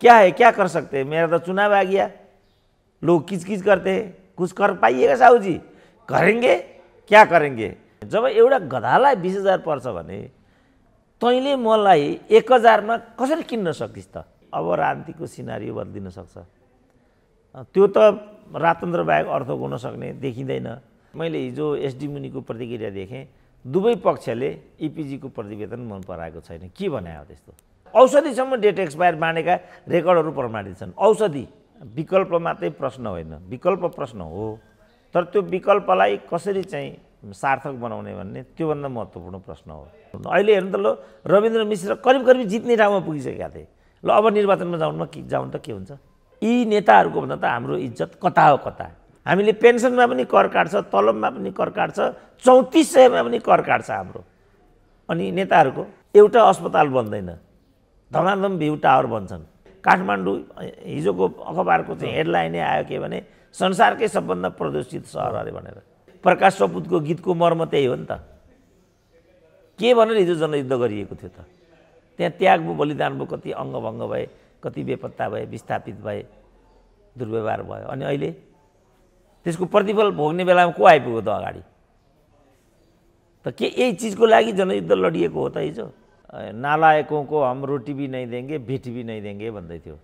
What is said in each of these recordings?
क्या है क्या कर सकते हैं मेरा तो चुनाव आ गया लोग किस करते हैं कुछ कर पाइएगा साहू जी करेंगे क्या करेंगे जब एउटा गधालाई बिस हजार पर्छ भने तैँले मलाई एक हजारमा कसरी किन्न सकिस् त अब रान्तिको सिनारी बदलिन सक्छ त्यो त रातन्त्र बाहेक अर्थ हुन सक्ने देखिँदैन मैले हिजो एसडी मुनिको प्रतिक्रिया देखेँ दुवै पक्षले इपिजीको प्रतिवेदन मन पराएको छैन के हो त्यस्तो औषधिसम्म डेट एक्सपायर मानेका रेकर्डहरू प्रमाणित छन् औषधि विकल्प मात्रै प्रश्न होइन विकल्प प्रश्न हो तर त्यो विकल्पलाई कसरी चाहिँ सार्थक बनाउने भन्ने त्योभन्दा महत्त्वपूर्ण प्रश्न हो अहिले हेर्नु त ल रविन्द्र मिश्र करिब करिब जित्ने ठाउँमा पुगिसकेका थिए ल अब निर्वाचनमा जाउनु कि जाउँ त के हुन्छ यी नेताहरूको भन्दा त हाम्रो इज्जत कता हो कता हामीले पेन्सनमा पनि कर काट्छ तलबमा पनि कर काट्छ चौतिस सयमा पनि कर काट्छ हाम्रो अनि नेताहरूको एउटा अस्पताल बन्दैन धमाधम भ्यू टावर बन्छन् काठमाडौँ हिजोको अखबारको चाहिँ हेडलाइनै आयो के भने संसारकै सबभन्दा प्रदूषित सहर अरे भनेर प्रकाश सपुतको गीतको मर्म त्यही हो नि त के भनेर हिजो जनयुद्ध गरिएको थियो त त्यहाँ त्याग बलिदान बलिदानको कति अङ्गभङ्ग भए कति बेपत्ता भए विस्थापित भए दुर्व्यवहार भयो अनि अहिले त्यसको प्रतिफल भोग्ने बेलामा को आइपुग्यो त अगाडि त के यही चिजको लागि जनयुद्ध लडिएको हो त हिजो नालायकको हम रोटी भी नै देंगे भिट भी नै देंगे भन्दै थियो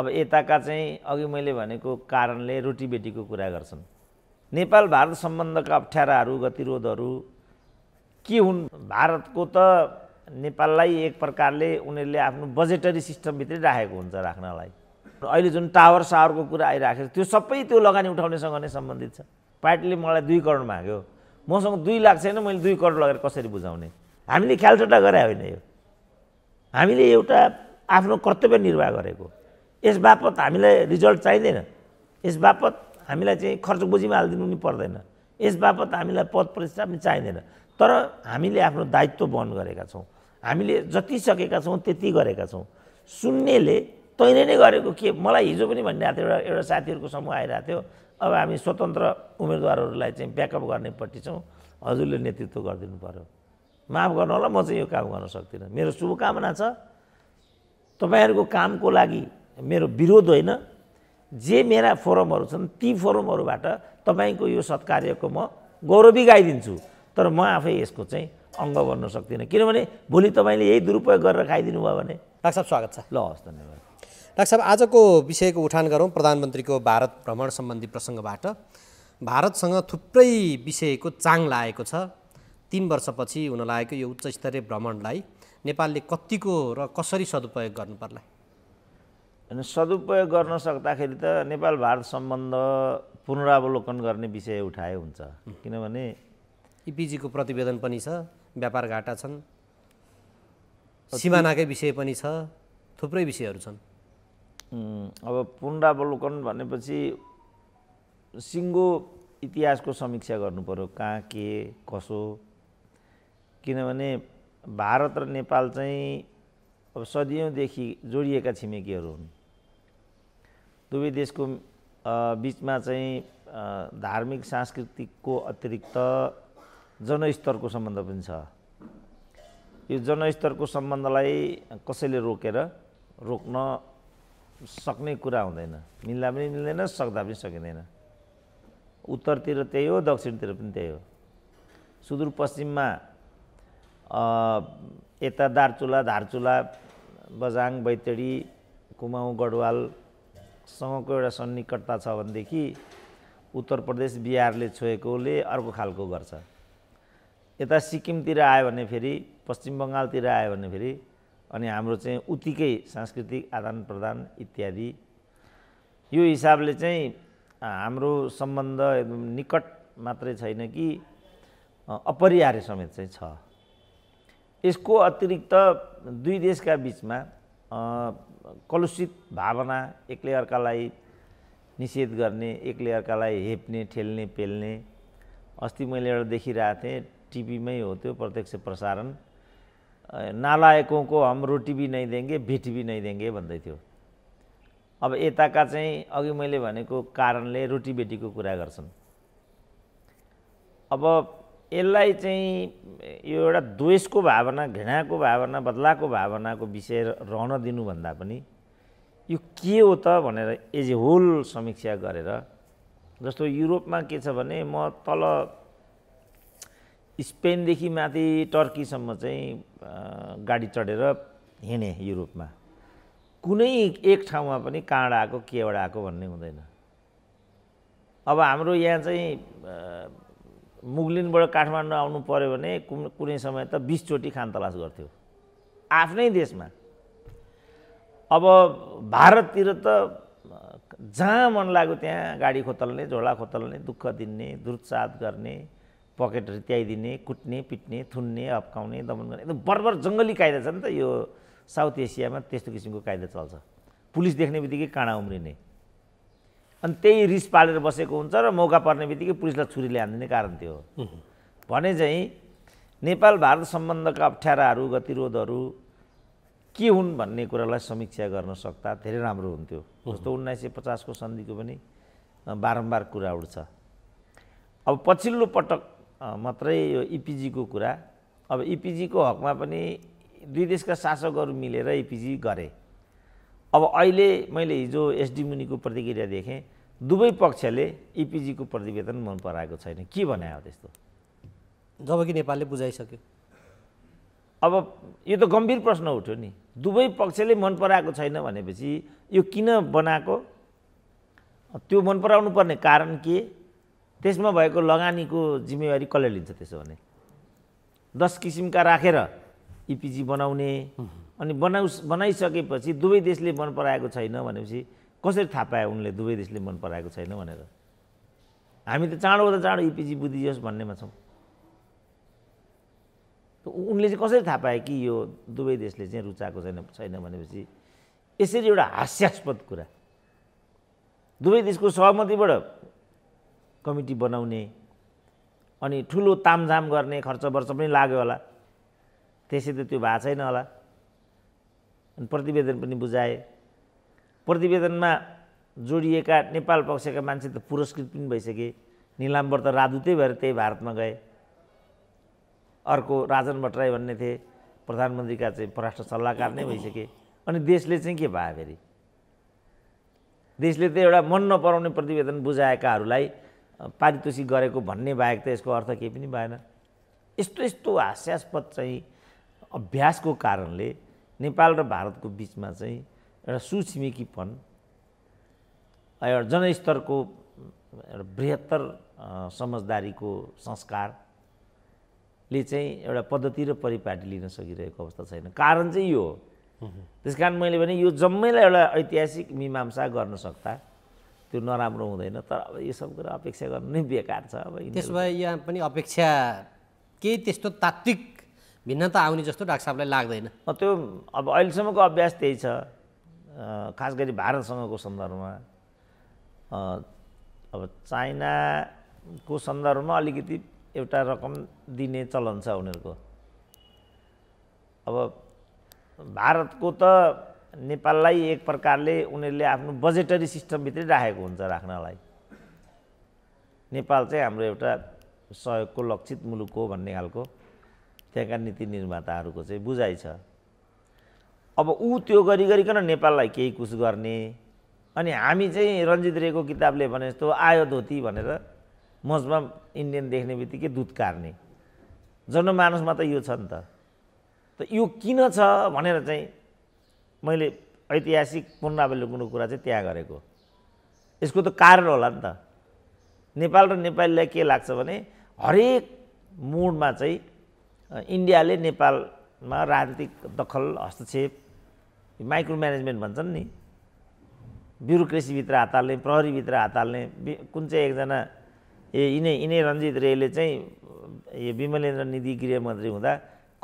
अब यताका चाहिँ अघि मैले भनेको कारणले रोटी बेटीको कुरा गर्छन् नेपाल भारत सम्बन्धका अप्ठ्याराहरू गतिरोधहरू के हुन् भारतको त नेपाललाई एक प्रकारले उनीहरूले आफ्नो बजेटरी सिस्टमभित्रै राखेको हुन्छ राख्नलाई अहिले जुन टावर सावरको कुरा आइराखेको छ त्यो सबै त्यो लगानी उठाउनेसँग नै सम्बन्धित छ पार्टीले मलाई दुई करोड माग्यो मसँग दुई लाख छैन मैले दुई करोड लगेर कसरी बुझाउने हामीले ख्यालसट्टा गरे होइन यो हामीले एउटा आफ्नो कर्तव्य निर्वाह गरेको यस बापत हामीलाई रिजल्ट चाहिँदैन यस बापत हामीलाई चाहिँ खर्च बुझीमा हालिदिनु पनि पर्दैन यस बापत हामीलाई पद प्रतिष्ठा पनि चाहिँदैन तर हामीले आफ्नो दायित्व वहन गरेका छौँ हामीले जति सकेका छौँ त्यति गरेका छौँ सुन्नेले तैँले नै गरेको के मलाई हिजो पनि भनिरहेको थियो एउटा एउटा साथीहरूको समूह आइरहेको थियो अब हामी स्वतन्त्र उम्मेदवारहरूलाई चाहिँ ब्याकअप गर्नेपट्टि छौँ हजुरले नेतृत्व गरिदिनु पऱ्यो माफ गर्नु होला म चाहिँ यो काम गर्न सक्दिनँ मेरो शुभकामना छ तपाईँहरूको कामको लागि मेरो विरोध होइन जे मेरा फोरमहरू छन् ती फोरमहरूबाट तपाईँको यो सत्कार्यको म गौरवी गाइदिन्छु तर म आफै यसको चाहिँ अङ्ग बन्न सक्दिनँ किनभने भोलि तपाईँले यही दुरुपयोग गरेर खाइदिनु भयो भने डाक्टर साहब स्वागत छ ल हवस् धन्यवाद डाक्टर साहब आजको विषयको उठान गरौँ प्रधानमन्त्रीको भारत भ्रमण सम्बन्धी प्रसङ्गबाट भारतसँग थुप्रै विषयको चाङ लागेको छ तिन वर्षपछि हुन लागेको यो उच्च स्तरीय भ्रमणलाई नेपालले कत्तिको र कसरी सदुपयोग गर्नु पर्ला होइन सदुपयोग गर्न सक्दाखेरि त नेपाल भारत सम्बन्ध पुनरावलोकन गर्ने विषय उठाए हुन्छ किनभने इपिजीको प्रतिवेदन पनि छ व्यापार घाटा छन् सिमानाकै विषय पनि छ थुप्रै विषयहरू छन् अब पुनरावलोकन भनेपछि सिङ्गो इतिहासको समीक्षा गर्नु कहाँ के कसो किनभने भारत र नेपाल चाहिँ अब सदियौँदेखि जोडिएका छिमेकीहरू हुन् दुवै देशको बिचमा चाहिँ धार्मिक सांस्कृतिकको अतिरिक्त जनस्तरको सम्बन्ध पनि छ यो जनस्तरको सम्बन्धलाई कसैले रोकेर रोक्न सक्ने कुरा हुँदैन मिल्दा पनि मिल्दैन सक्दा पनि सकिँदैन उत्तरतिर त्यही हो दक्षिणतिर पनि त्यही हो सुदूरपश्चिममा यता दार्चुला धारचुला बजाङ बैतडी कुमाउँ गढवालसँगको एउटा सन्निकटता छ भनेदेखि उत्तर प्रदेश बिहारले छोएकोले अर्को खालको गर्छ यता सिक्किमतिर आयो भने फेरि पश्चिम बङ्गालतिर आयो भने फेरि अनि हाम्रो चाहिँ उत्तिकै सांस्कृतिक आदान प्रदान इत्यादि यो हिसाबले चाहिँ हाम्रो सम्बन्ध एकदम निकट मात्रै छैन कि अपरिहार्य समेत चाहिँ छ यसको अतिरिक्त दुई देशका बिचमा कलुषित भावना एक्लै अर्कालाई निषेध गर्ने एक्लै अर्कालाई हेप्ने ठेल्ने पेल्ने अस्ति मैले एउटा देखिरहेको थिएँ टिभीमै हो त्यो प्रत्यक्ष प्रसारण नालायकको हम रोटी भी नै देङ्गे भिट भी नै देङ्गे भन्दै थियो अब यताका चाहिँ अघि मैले भनेको कारणले रोटी बेटीको कुरा गर्छन् अब यसलाई चाहिँ यो एउटा द्वेषको भावना घृणाको भावना बदलाको भावनाको विषय रहन दिनुभन्दा पनि यो के हो त भनेर एज ए होल समीक्षा गरेर जस्तो युरोपमा के छ भने म तल स्पेनदेखि माथि टर्कीसम्म चाहिँ गाडी चढेर हिँडेँ युरोपमा कुनै एक ठाउँमा पनि काँड आएको केवड आएको भन्ने हुँदैन अब हाम्रो यहाँ चाहिँ मुगलिनबाट काठमाडौँ आउनु पऱ्यो भने कुनै समय त बिसचोटि खानतलास गर्थ्यो आफ्नै देशमा अब भारततिर त जहाँ मन लाग्यो त्यहाँ गाडी खोतल्ने झोला खोतल्ने दुःख दिने दुर्चात गर्ने पकेट रित्याइदिने कुट्ने पिट्ने थुन्ने हप्काउने दमन गर्ने एकदम बर्बर जङ्गली कायदा छ नि त यो साउथ एसियामा त्यस्तो किसिमको कायदा चल्छ पुलिस देख्ने बित्तिकै काँडा उम्रिने अनि त्यही रिस पालेर बसेको हुन्छ र मौका पर्ने बित्तिकै पुलिसलाई छुरी ल्याइदिने कारण त्यो हो भने चाहिँ नेपाल भारत सम्बन्धका अप्ठ्याराहरू गतिरोधहरू के हुन् भन्ने कुरालाई समीक्षा गर्न सक्दा धेरै राम्रो हुन्थ्यो जस्तो उन्नाइस सय पचासको सन्धिको पनि बारम्बार कुरा उठ्छ अब पछिल्लो पटक मात्रै यो इपिजीको कुरा अब इपिजीको हकमा पनि दुई देशका शासकहरू मिलेर इपिजी गरे अब अहिले मैले हिजो एसडी मुनिको प्रतिक्रिया देखेँ दुवै पक्षले इपिजीको e प्रतिवेदन मन पराएको छैन के बनायो त्यस्तो जब कि नेपालले बुझाइसक्यो अब यो त गम्भीर प्रश्न उठ्यो नि दुवै पक्षले मन पराएको छैन भनेपछि यो किन बनाएको त्यो मन पराउनु पर्ने कारण के त्यसमा भएको लगानीको जिम्मेवारी कसले लिन्छ त्यसो भने दस किसिमका राखेर रा। e इपिजी बनाउने अनि बनाउ बनाइसकेपछि दुवै देशले मन पराएको छैन भनेपछि कसरी थाहा पाए उनले दुवै देशले मन पराएको छैन भनेर हामी त चाँडो त चाँडो इपिजी बुझियोस् भन्नेमा छौँ उनले चाहिँ कसरी थाहा पाए कि यो दुवै देशले चाहिँ रुचाएको छैन छैन भनेपछि यसरी एउटा हास्यास्पद कुरा दुवै देशको सहमतिबाट कमिटी बनाउने अनि ठुलो तामझाम गर्ने खर्च वर्ष पनि लाग्यो होला त्यसै त त्यो भएको छैन होला अनि प्रतिवेदन पनि बुझाए प्रतिवेदनमा जोडिएका नेपाल पक्षका मान्छे त पुरस्कृत पनि भइसके निलाम्बर त राजदूतै भएर त्यही भारतमा गए अर्को राजन भट्टराई भन्ने थिए प्रधानमन्त्रीका चाहिँ पराष्ट्र सल्लाहकार नै भइसके अनि देशले चाहिँ के भयो फेरि देशले त एउटा मन नपराउने प्रतिवेदन बुझाएकाहरूलाई पारितोषिक गरेको भन्ने बाहेक त यसको अर्थ केही पनि भएन यस्तो यस्तो हास्यास्पद चाहिँ अभ्यासको कारणले नेपाल र भारतको बिचमा चाहिँ एउटा सुछिमेकीपन एउटा जनस्तरको एउटा बृहत्तर समझदारीको संस्कारले चाहिँ एउटा पद्धति र परिपाटी लिन सकिरहेको अवस्था छैन कारण चाहिँ यो हो त्यस कारण मैले भने यो जम्मैलाई एउटा ऐतिहासिक मीमांसा गर्न सक्दा त्यो नराम्रो हुँदैन तर अब यो सब कुरा अपेक्षा गर्नु नै बेकार छ अब त्यसो भए यहाँ पनि अपेक्षा केही त्यस्तो तात्विक भिन्नता आउने जस्तो डाक्टर साहबलाई लाग्दैन त्यो अब अहिलेसम्मको अभ्यास त्यही छ खास गरी भारतसँगको सन्दर्भमा अब चाइनाको सन्दर्भमा अलिकति एउटा रकम दिने चलन छ उनीहरूको अब भारतको त नेपाललाई एक प्रकारले उनीहरूले आफ्नो बजेटरी सिस्टमभित्रै राखेको हुन्छ राख्नलाई नेपाल चाहिँ हाम्रो एउटा सहयोगको लक्षित मुलुक हो भन्ने खालको त्यहाँका नीति निर्माताहरूको चाहिँ बुझाइ छ अब ऊ त्यो गरी गरिकन नेपाललाई केही कुछ गर्ने अनि हामी चाहिँ रन्जित रेको किताबले भने जस्तो आयो धोती भनेर मजमा इन्डियन देख्ने बित्तिकै दुध काट्ने जनमानसमा त यो छ नि त यो किन छ भनेर चाहिँ मैले ऐतिहासिक पुनरावलोकनको कुरा चाहिँ त्यहाँ गरेको यसको त कारण होला नि त नेपाल र नेपालीलाई के लाग्छ भने हरेक मोडमा चाहिँ इन्डियाले नेपालमा राजनीतिक दखल हस्तक्षेप माइक्रो म्यानेजमेन्ट भन्छन् नि ब्युरोक्रेसीभित्र हात हाल्ने प्रहरीभित्र हात हाल्ने कुन चाहिँ एकजना ए यिनै यिनै रञ्जित रेले चाहिँ यो विमलेन्द्र निधि गृहमन्त्री हुँदा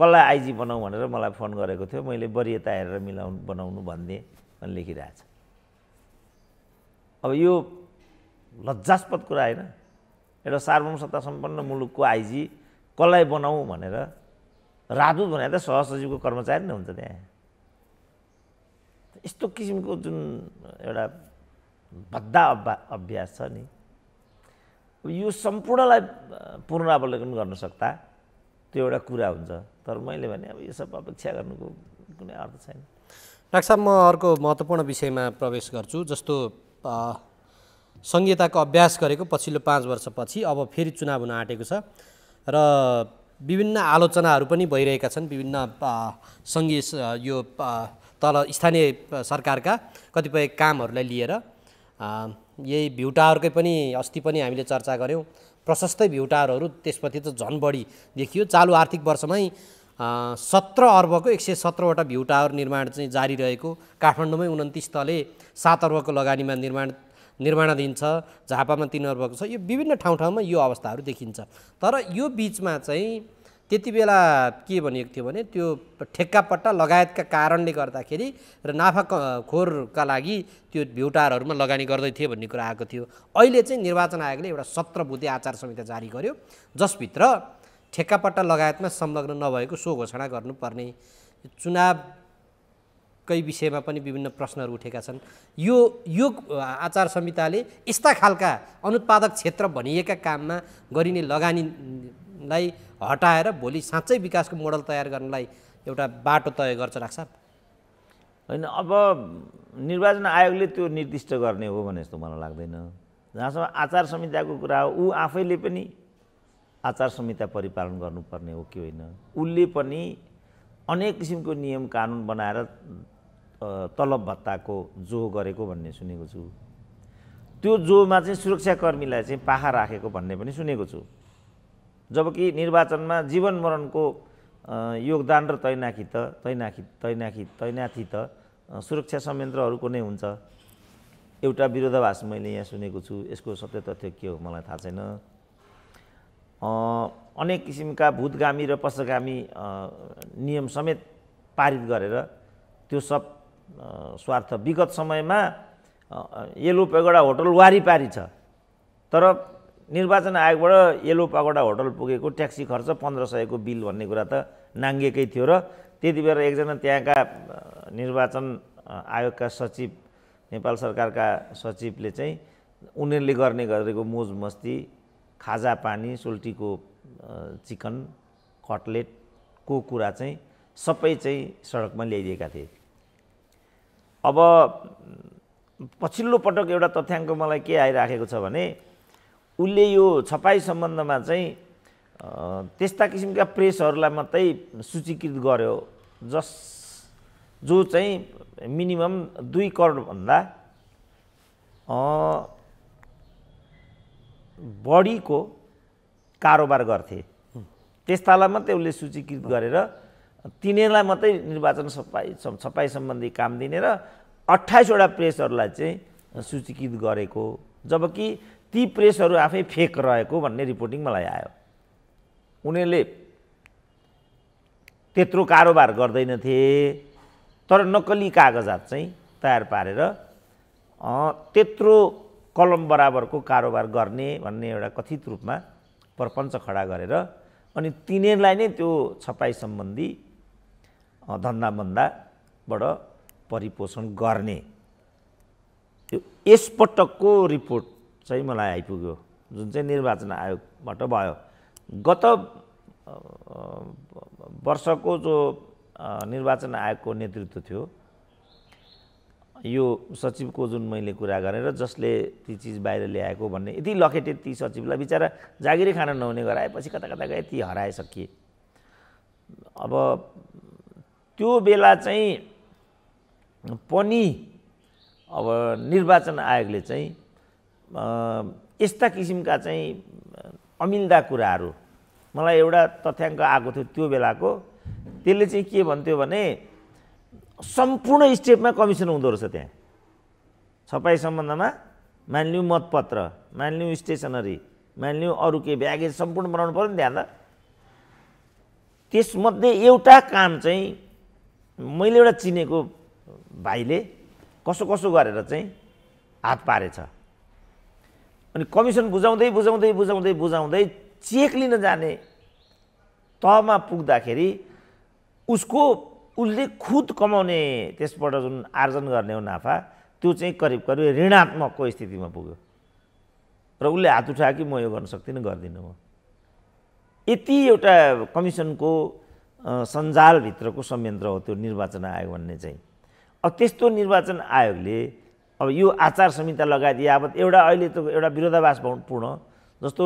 कसलाई आइजी बनाऊ भनेर मलाई फोन गरेको थियो मैले वरियता हेरेर मिलाउनु बनाउनु भनिदिएँ लेखिरहेको लेखिरहेछ अब यो लज्जास्पद कुरा होइन एउटा सार्वभौम सत्ता सम्पन्न मुलुकको आइजी कसलाई बनाऊ भनेर राजदूत भने त सहसचिवको कर्मचारी नै हुन्छ त्यहाँ यस्तो किसिमको जुन एउटा भद्दा अभ्या अभ्यास छ नि यो सम्पूर्णलाई पुनरावलोकन गर्न सक्दा त्यो एउटा कुरा हुन्छ तर मैले भने अब यो सब अपेक्षा गर्नुको कुनै अर्थ छैन डाक्टर साहब म अर्को महत्त्वपूर्ण विषयमा प्रवेश गर्छु जस्तो सङ्घीयताको अभ्यास गरेको पछिल्लो पाँच वर्षपछि अब फेरि चुनाव हुन आँटेको छ र विभिन्न आलोचनाहरू पनि भइरहेका छन् विभिन्न सङ्घीय यो तल स्थानीय सरकारका कतिपय कामहरूलाई लिएर यही भ्यू पनि अस्ति पनि हामीले चर्चा गऱ्यौँ प्रशस्तै भ्यू त्यसपछि त झन् बढी देखियो चालु आर्थिक वर्षमै सत्र अर्बको एक सय सत्रवटा भ्यू टावर निर्माण चाहिँ जारी रहेको काठमाडौँमै उन्तिस तले सात अर्बको लगानीमा निर्माण निर्माणाधीन छ झापामा तिन अर्बको छ यो विभिन्न ठाउँ ठाउँमा यो अवस्थाहरू देखिन्छ तर यो बिचमा चाहिँ त्यति बेला के भनिएको थियो भने त्यो ठेक्कापट्टा लगायतका कारणले गर्दाखेरि र नाफा खोरका लागि त्यो भ्युटारहरूमा लगानी गर्दै थिए भन्ने कुरा आएको थियो अहिले चाहिँ निर्वाचन आयोगले एउटा सत्र बुद्धि आचार संहिता जारी गर्यो जसभित्र ठेक्कापट्टा लगायतमा संलग्न नभएको सो घोषणा गर्नुपर्ने चुनावकै विषयमा पनि विभिन्न प्रश्नहरू उठेका छन् यो यो आचार संहिताले यस्ता खालका अनुत्पादक क्षेत्र भनिएका काममा गरिने लगानी लाई हटाएर भोलि साँच्चै विकासको मोडल तयार गर्नलाई एउटा बाटो तय गर्छ राख्छ होइन अब निर्वाचन आयोगले त्यो निर्दिष्ट गर्ने हो भने जस्तो मलाई लाग्दैन जहाँसम्म आचार संहिताको कुरा हो ऊ आफैले पनि आचार संहिता परिपालन गर्नुपर्ने हो कि होइन उसले पनि अनेक किसिमको नियम कानुन बनाएर तलब भत्ताको जो गरेको भन्ने सुनेको छु त्यो जोमा चाहिँ सुरक्षाकर्मीलाई चाहिँ पाखा राखेको भन्ने पनि सुनेको छु जबकि निर्वाचनमा जीवन मरणको योगदान र तैनाखी त तैनाखी तैनाखी तैनाथी त सुरक्षा संयन्त्रहरूको नै हुन्छ एउटा विरोधाभास मैले यहाँ सुनेको छु यसको सत्य तथ्य के हो मलाई थाहा छैन अनेक किसिमका भूतगामी र पश्चगामी नियम समेत पारित गरेर त्यो सब स्वार्थ विगत समयमा येलो पेगडा होटल वारिपारी छ तर निर्वाचन आयोगबाट येलो पागोडा होटल पुगेको ट्याक्सी खर्च पन्ध्र सयको बिल भन्ने कुरा त नाङ्गेकै थियो र त्यति बेला एकजना त्यहाँका निर्वाचन आयोगका सचिव नेपाल सरकारका सचिवले चाहिँ उनीहरूले गर्ने गरेको मोज मस्ती खाजा पानी सोल्टीको चिकन कटलेटको कुरा चाहिँ सबै चाहिँ सडकमा ल्याइदिएका थिए अब पछिल्लो पटक एउटा तथ्याङ्क मलाई के आइराखेको छ भने उसले यो छपाई सम्बन्धमा चाहिँ त्यस्ता किसिमका प्रेसहरूलाई मात्रै सूचीकृत गर्यो जस जो चाहिँ मिनिमम दुई करोडभन्दा बढीको कारोबार गर्थे त्यस्तालाई मात्रै उसले सूचीकृत गरेर तिनीहरूलाई मात्रै निर्वाचन सफाइ छपाई सम्बन्धी काम दिने र अट्ठाइसवटा प्रेसहरूलाई चाहिँ सूचीकृत गरेको जबकि ती प्रेसहरू आफै फेक रहेको भन्ने रिपोर्टिङ मलाई आयो उनीहरूले त्यत्रो कारोबार गर्दैनथे तर नक्कली कागजात चाहिँ तयार पारेर त्यत्रो कलम बराबरको कारोबार गर्ने भन्ने एउटा कथित रूपमा प्रपञ्च खडा गरेर अनि तिनीहरूलाई नै त्यो छपाई सम्बन्धी धन्दाबन्दाबाट परिपोषण गर्ने यो यसपटकको रिपोर्ट चाहिँ मलाई आइपुग्यो जुन चाहिँ निर्वाचन आयोगबाट भयो गत वर्षको जो निर्वाचन आयोगको नेतृत्व थियो यो सचिवको जुन मैले कुरा गरेर जसले ती चिज बाहिर ल्याएको भन्ने यति लखेटे ती सचिवलाई बिचरा जागिरै खान नहुने गराएपछि कता कता गए ती हराइसकिए अब त्यो बेला चाहिँ पनि अब निर्वाचन आयोगले चाहिँ यस्ता किसिमका चाहिँ अमिल्दा कुराहरू मलाई एउटा तथ्याङ्क आएको थियो त्यो बेलाको त्यसले चाहिँ के भन्थ्यो भने सम्पूर्ण स्टेपमा कमिसन हुँदो रहेछ त्यहाँ छपाई सम्बन्धमा मानिलिउँ मतपत्र मानिलिउँ स्टेसनरी मानिलिउँ अरू के ब्यागेज सम्पूर्ण बनाउनु पऱ्यो नि त्यहाँ त त्यसमध्ये एउटा काम चाहिँ मैले एउटा चिनेको भाइले कसो कसो गरेर चाहिँ हात पारेछ अनि कमिसन बुझाउँदै बुझाउँदै बुझाउँदै बुझाउँदै चेक लिन जाने तहमा पुग्दाखेरि उसको उसले खुद कमाउने त्यसबाट जुन आर्जन गर्ने हो नाफा त्यो चाहिँ करिब करिब ऋणात्मकको स्थितिमा पुग्यो र उसले हात उठायो कि म यो गर्न सक्दिनँ गर्दिनँ म यति एउटा कमिसनको सञ्जालभित्रको संयन्त्र हो त्यो निर्वाचन आयोग भन्ने चाहिँ अब त्यस्तो निर्वाचन आयोगले अब यो आचार संहिता लगायत यावत एउटा अहिले त एउटा विरोधाभास पूर्ण जस्तो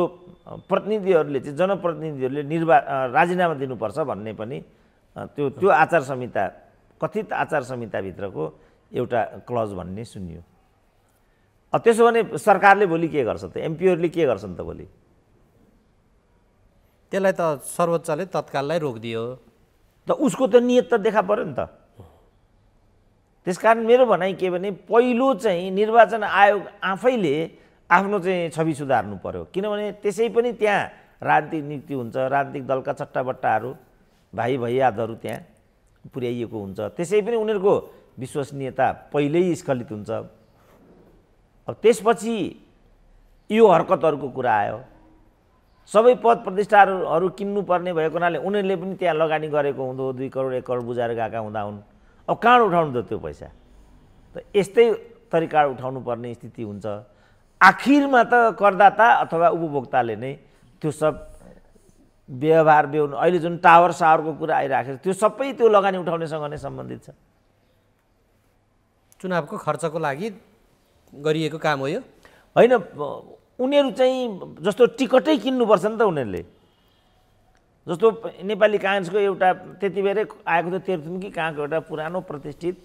प्रतिनिधिहरूले चाहिँ जनप्रतिनिधिहरूले निर्वा राजीनामा दिनुपर्छ भन्ने पनि त्यो त्यो आचार संहिता कथित आचार संहिताभित्रको एउटा क्लज भन्ने सुनियो त्यसो भने सरकारले भोलि के गर्छ त एमपिओहरूले के गर्छन् त भोलि त्यसलाई त सर्वोच्चले तत्काललाई रोकिदियो त उसको त नियत त देखा पऱ्यो नि त त्यसकारण मेरो भनाइ के भने पहिलो चाहिँ निर्वाचन आयोग आफैले आफ्नो चाहिँ छवि सुधार्नु पर्यो किनभने त्यसै पनि त्यहाँ राजनीतिक नियुक्ति हुन्छ राजनीतिक दलका चट्टाबट्टाहरू भाइ भैयादहरू त्यहाँ पुर्याइएको हुन्छ त्यसै पनि उनीहरूको विश्वसनीयता पहिल्यै स्खलित हुन्छ अब त्यसपछि यो हरकतहरूको कुरा आयो सबै पद प्रतिष्ठाहरू किन्नुपर्ने भएको हुनाले उनीहरूले पनि त्यहाँ लगानी गरेको हुँदो दुई करोड एक करोड बुझाएर गएका हुँदा हुन् अब कहाँ उठाउनु त त्यो पैसा त यस्तै तरिका उठाउनु पर्ने स्थिति हुन्छ आखिरमा त करदाता अथवा उपभोक्ताले नै त्यो सब व्यवहार व्यव अहिले जुन टावर सावरको कुरा आइराखेको छ त्यो सबै त्यो लगानी उठाउनेसँग नै सम्बन्धित छ चुनावको खर्चको लागि गरिएको काम हो यो होइन उनीहरू चाहिँ जस्तो टिकटै किन्नुपर्छ नि त उनीहरूले जस्तो नेपाली काङ्ग्रेसको एउटा त्यति बेरै आएको थियो तेर्तुम्की कहाँको एउटा पुरानो प्रतिष्ठित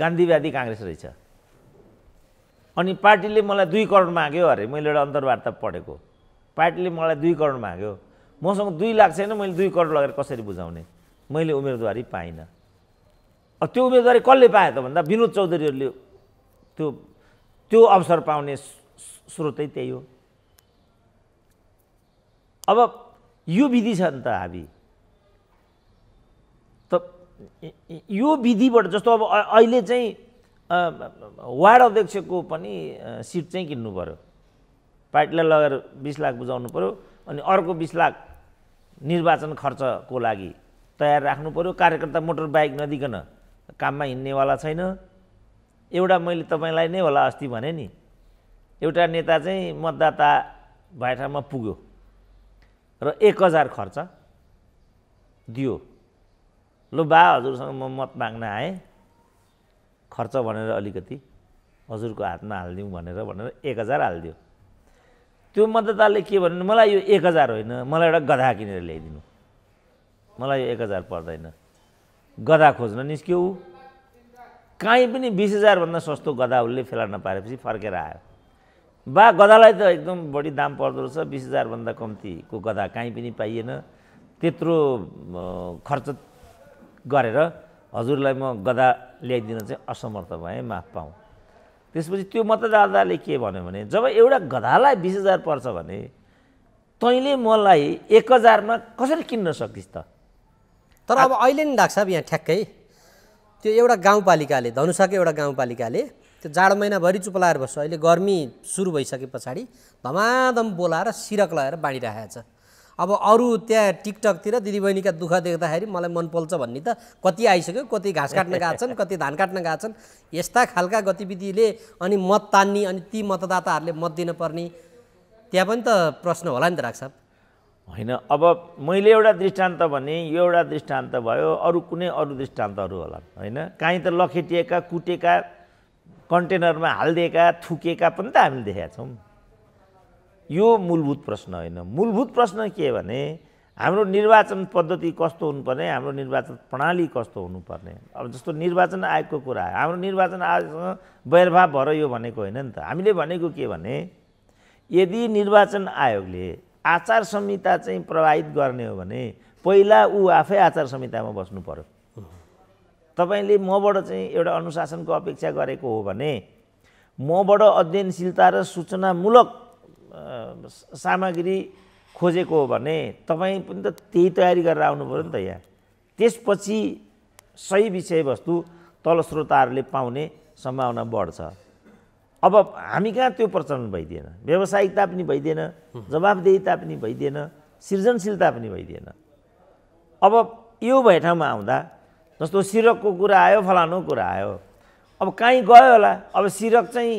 गान्धीवादी काङ्ग्रेस रहेछ अनि पार्टीले मलाई दुई करोड माग्यो अरे मैले एउटा अन्तर्वार्ता पढेको पार्टीले मलाई दुई करोड माग्यो मसँग दुई लाख छैन मैले दुई करोड लगेर कसरी बुझाउने मैले उम्मेदवारी पाइनँ अब त्यो उम्मेदवारी कसले पायो त भन्दा विनोद चौधरीहरूले त्यो त्यो अवसर पाउने स्रोतै त्यही हो अब यो विधि छ नि त हामी त यो विधिबाट जस्तो अब अहिले चाहिँ वार्ड अध्यक्षको पनि सिट चाहिँ किन्नु पऱ्यो पार्टीलाई लगेर बिस लाख बुझाउनु पऱ्यो अनि अर्को बिस लाख निर्वाचन खर्चको लागि तयार राख्नु पऱ्यो कार्यकर्ता मोटर बाइक नदिकन काममा हिँड्नेवाला छैन एउटा मैले तपाईँलाई नै होला अस्ति भने नि एउटा नेता चाहिँ मतदाता भए पुग्यो र एक हजार खर्च दियो लु बा हजुरसँग म मत माग्न आएँ खर्च भनेर अलिकति हजुरको हातमा हालिदिउँ भनेर भनेर एक हजार हालिदियो त्यो मतदाताले के भन्यो मलाई यो एक हजार होइन मलाई एउटा गधा किनेर ल्याइदिनु मलाई यो एक हजार पर्दैन गधा खोज्न निस्क्यो ऊ काहीँ पनि बिस हजारभन्दा सस्तो गधा उसले फेला नपारेपछि फर्केर आयो बा गदालाई त एकदम बढी दाम पर्दो रहेछ बिस हजारभन्दा कम्तीको गदा काहीँ पनि पाइएन त्यत्रो खर्च गरेर हजुरलाई म गदा ल्याइदिन चाहिँ असमर्थ भएँ माफ पाऊँ त्यसपछि त्यो मतदाताले के भन्यो भने जब एउटा गधालाई बिस हजार पर्छ भने तैँले मलाई एक हजारमा कसरी किन्न सकिस् त तर अब अहिले नि लाग्छ यहाँ ठ्याक्कै त्यो एउटा गाउँपालिकाले धनुषाको एउटा गाउँपालिकाले त्यो जाडो महिनाभरि चुपलाएर बस्छ अहिले गर्मी सुरु भइसके पछाडि धमाधम बोलाएर सिरक लगाएर बाँडिरहेको छ अब अरू त्यहाँ टिकटकतिर दिदीबहिनीका दुःख देख्दाखेरि मलाई मन पोल्छ भन्ने त कति आइसक्यो कति घाँस काट्न गएको छन् कति धान काट्न गएको छन् यस्ता खालका गतिविधिले अनि मत तान्ने अनि ती मतदाताहरूले मत दिनुपर्ने त्यहाँ पनि त प्रश्न होला नि त राख्छ होइन अब मैले एउटा दृष्टान्त भने यो एउटा दृष्टान्त भयो अरू कुनै अरू दृष्टान्तहरू होला होइन काहीँ त लखेटिएका कुटेका कन्टेनरमा हालिदिएका थुकेका पनि त हामीले देखेका छौँ यो मूलभूत प्रश्न होइन मूलभूत प्रश्न के भने हाम्रो निर्वाचन पद्धति कस्तो हुनुपर्ने हाम्रो निर्वाचन प्रणाली कस्तो हुनुपर्ने अब जस्तो निर्वाचन आयोगको कुरा हाम्रो निर्वाचन आयोगसँग वैरभाव भएर यो भनेको होइन नि त हामीले भनेको के भने यदि निर्वाचन आयोगले आचार संहिता चाहिँ प्रभावित गर्ने हो भने पहिला ऊ आफै आचार संहितामा बस्नु पऱ्यो तपाईँले मबाट चाहिँ एउटा अनुशासनको अपेक्षा गरेको हो भने मबाट अध्ययनशीलता र सूचनामूलक सामग्री खोजेको हो भने तपाईँ पनि त त्यही तयारी गरेर आउनु पऱ्यो नि त यहाँ त्यसपछि सही विषयवस्तु तल श्रोताहरूले पाउने सम्भावना बढ्छ अब हामी कहाँ त्यो प्रचलन भइदिएन व्यावसायिकता पनि भइदिएन जवाबदेहीता पनि भइदिएन सृजनशीलता पनि भइदिएन अब यो भए ठाउँमा आउँदा जस्तो सिरकको कुरा आयो फलानु कुरा आयो अब काहीँ गयो होला अब सिरक चाहिँ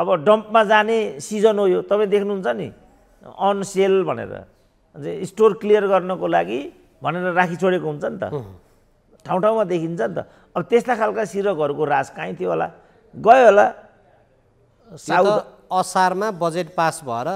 अब डम्पमा जाने सिजन हो यो तपाईँ देख्नुहुन्छ नि अन सेल भनेर स्टोर क्लियर गर्नको लागि भनेर राखी छोडेको हुन्छ नि त ठाउँ ठाउँमा देखिन्छ नि त अब त्यस्ता खालका सिरकहरूको रास काहीँ थियो होला गयो होला साउथ असारमा बजेट पास भएर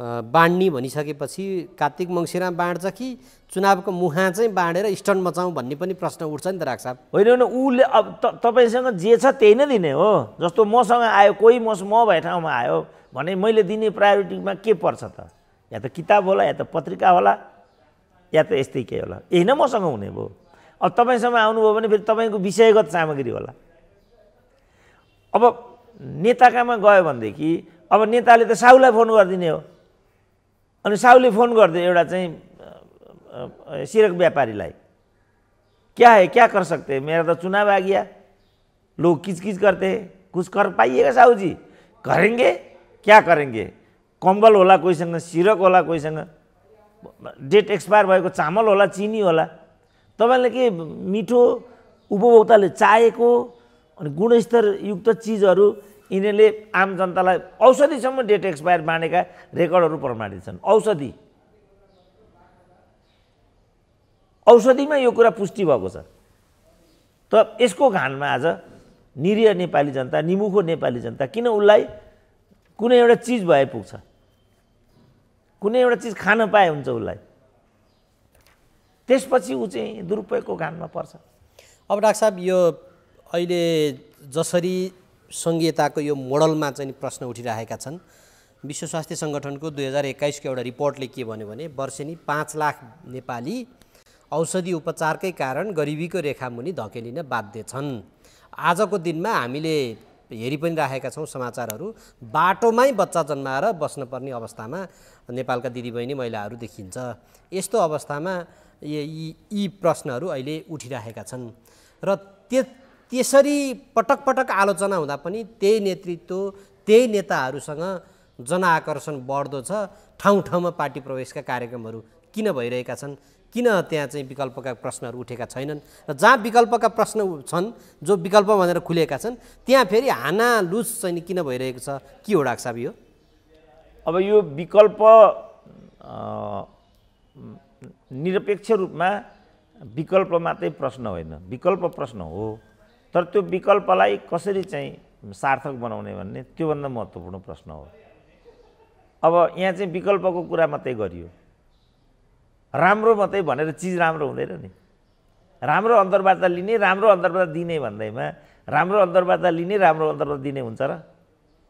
बाँड्ने भनिसकेपछि कार्तिक मङ्सिरा बाँड्छ कि चुनावको मुहा चाहिँ बाँडेर स्टन्ट मचाउँ भन्ने पनि प्रश्न उठ्छ नि त राख साहब होइन होइन उसले अब तपाईँसँग जे छ त्यही नै दिने हो जस्तो मसँग आयो कोही मस म भए ठाउँमा आयो भने मैले दिने प्रायोरिटीमा के पर्छ त या त किताब होला या त पत्रिका होला या त यस्तै केही होला यही नै मसँग हुने भयो अब तपाईँसँग आउनुभयो भने फेरि तपाईँको विषयगत सामग्री होला अब नेताकामा गयो भनेदेखि अब नेताले त साहुलाई फोन गरिदिने हो अनि साहुले फोन गरिदियो एउटा चाहिँ सिरक व्यापारीलाई क्या है क्या कर सकते मेरा त चुनाव आ गया लोग किच किच करते कुछ कर पाइएगा साहुजी जी क्या करेङ्गे कम्बल होला कोहीसँग सिरक होला कोहीसँग डेट एक्सपायर भएको चामल होला चिनी होला तपाईँले के मिठो उपभोक्ताले चाहेको अनि गुणस्तरयुक्त चिजहरू यिनीहरूले आम जनतालाई औषधिसम्म डेट एक्सपायर बाँडेका रेकर्डहरू प्रमाणित छन् औषधि औषधिमा यो कुरा पुष्टि भएको छ त यसको घानमा आज निरीह नेपाली जनता निमुखो नेपाली जनता किन उसलाई कुनै एउटा चिज भए पुग्छ कुनै एउटा चिज खान पाए हुन्छ उसलाई त्यसपछि ऊ चाहिँ दुरुपयोगको घानमा पर्छ अब डाक्टर साहब यो अहिले जसरी सङ्घीयताको यो मोडलमा चाहिँ प्रश्न उठिरहेका छन् विश्व स्वास्थ्य सङ्गठनको दुई हजार एक्काइसको एउटा रिपोर्टले के भन्यो भने वर्षेनी पाँच लाख नेपाली औषधि उपचारकै कारण गरिबीको रेखा मुनि धकेलिन बाध्य छन् आजको दिनमा हामीले हेरि पनि राखेका छौँ समाचारहरू बाटोमै बच्चा जन्माएर बस्नुपर्ने अवस्थामा नेपालका दिदीबहिनी महिलाहरू देखिन्छ यस्तो अवस्थामा यी यी प्रश्नहरू अहिले उठिरहेका छन् र त्य त्यसरी पटक पटक आलोचना हुँदा पनि त्यही नेतृत्व त्यही नेताहरूसँग जनआकर्षण बढ्दो छ ठाउँ ठाउँमा पार्टी प्रवेशका कार्यक्रमहरू किन भइरहेका छन् किन त्यहाँ चाहिँ विकल्पका प्रश्नहरू उठेका छैनन् र जहाँ विकल्पका प्रश्न छन् जो विकल्प भनेर खुलेका छन् त्यहाँ फेरि हाना लुज चाहिँ किन भइरहेको छ के हो साहब यो अब यो विकल्प निरपेक्ष रूपमा विकल्प मात्रै प्रश्न होइन विकल्प प्रश्न हो तर त्यो विकल्पलाई कसरी चाहिँ सार्थक बनाउने भन्ने त्योभन्दा महत्त्वपूर्ण प्रश्न हो अब यहाँ चाहिँ विकल्पको कुरा मात्रै गरियो राम्रो मात्रै भनेर चिज राम्रो हुँदैन नि राम्रो अन्तर्वार्ता लिने राम्रो अन्तर्वार्ता दिने भन्दैमा राम्रो अन्तर्वार्ता लिने राम्रो अन्तर्वार्ता दिने हुन्छ र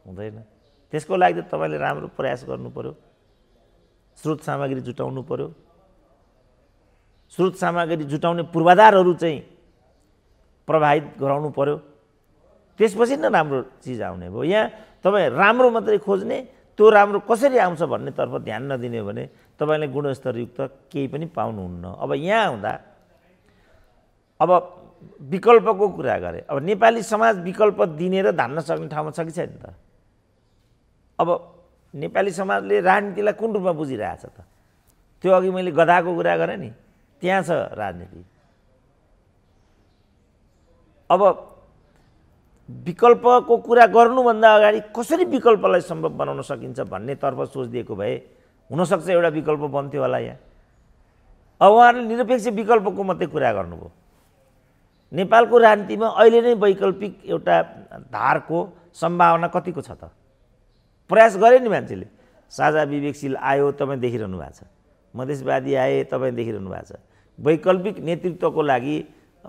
हुँदैन त्यसको लागि त तपाईँले राम्रो प्रयास गर्नु पऱ्यो स्रोत सामग्री जुटाउनु पऱ्यो स्रोत सामग्री जुटाउने पूर्वाधारहरू चाहिँ प्रभावित गराउनु पऱ्यो त्यसपछि नै राम्रो चिज आउने भयो यहाँ तपाईँ राम्रो मात्रै खोज्ने त्यो राम्रो कसरी आउँछ भन्नेतर्फ ध्यान नदिने हो भने तपाईँले गुणस्तरयुक्त केही पनि पाउनुहुन्न अब यहाँ आउँदा अब विकल्पको कुरा गरेँ अब नेपाली समाज विकल्प दिने र धान्न सक्ने ठाउँमा छ कि छैन त अब नेपाली समाजले राजनीतिलाई कुन रूपमा बुझिरहेछ त त्यो अघि मैले गधाको कुरा गरेँ नि त्यहाँ छ राजनीति अब विकल्पको कुरा गर्नुभन्दा अगाडि कसरी विकल्पलाई सम्भव बनाउन सकिन्छ भन्नेतर्फ दिएको भए हुनसक्छ एउटा विकल्प बन्थ्यो होला यहाँ अब उहाँहरूले निरपेक्ष विकल्पको मात्रै कुरा गर्नुभयो नेपालको राजनीतिमा अहिले नै वैकल्पिक एउटा धारको सम्भावना कतिको छ त प्रयास गरे नि मान्छेले साझा विवेकशील आयो तपाईँ देखिरहनु भएको छ मधेसवादी आए तपाईँ देखिरहनु भएको छ वैकल्पिक नेतृत्वको लागि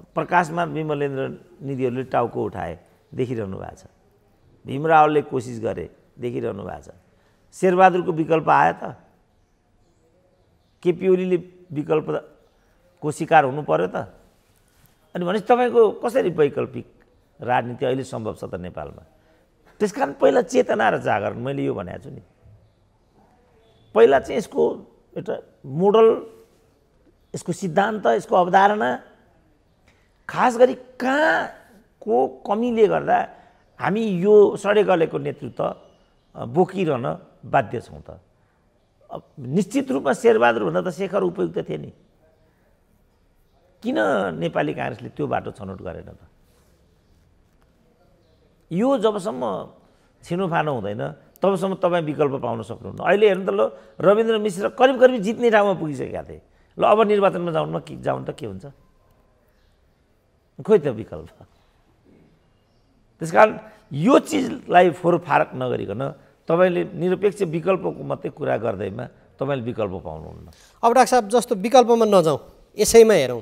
प्रकाशमान विमलेन्द्र निधिहरूले टाउको उठाए देखिरहनु भएको छ भीमरावलले कोसिस गरे देखिरहनु भएको छ शेरबहादुरको विकल्प आयो त केपी ओलीले विकल्प को शिकार हुनु पऱ्यो त अनि भनेपछि तपाईँको कसरी वैकल्पिक राजनीति अहिले सम्भव छ त नेपालमा त्यस कारण पहिला चेतना र जागरण मैले यो भनेको छु नि पहिला चाहिँ यसको एउटा मोडल यसको सिद्धान्त यसको अवधारणा खास गरी कहाँको कमीले गर्दा हामी यो सडेगलेको नेतृत्व बोकिरहन बाध्य छौँ त निश्चित रूपमा शेरबहादुर भन्दा त शेखर उपयुक्त थिए नि किन नेपाली काङ्ग्रेसले त्यो बाटो छनौट गरेन त यो जबसम्म छिनोफानो हुँदैन तबसम्म तपाईँ विकल्प पाउन सक्नुहुन्न अहिले हेर्नु त ल रविन्द्र मिश्र करिब करिब जित्ने ठाउँमा पुगिसकेका थिए ल अब निर्वाचनमा जाउनु जाउनु त के हुन्छ खोइ त विकल्प त्यस कारण यो चिजलाई फोर फारक नगरिकन तपाईँले निरपेक्ष विकल्पको मात्रै कुरा गर्दैमा तपाईँले विकल्प पाउनुहुन्न अब डाक्टर साहब जस्तो विकल्पमा नजाउँ यसैमा हेरौँ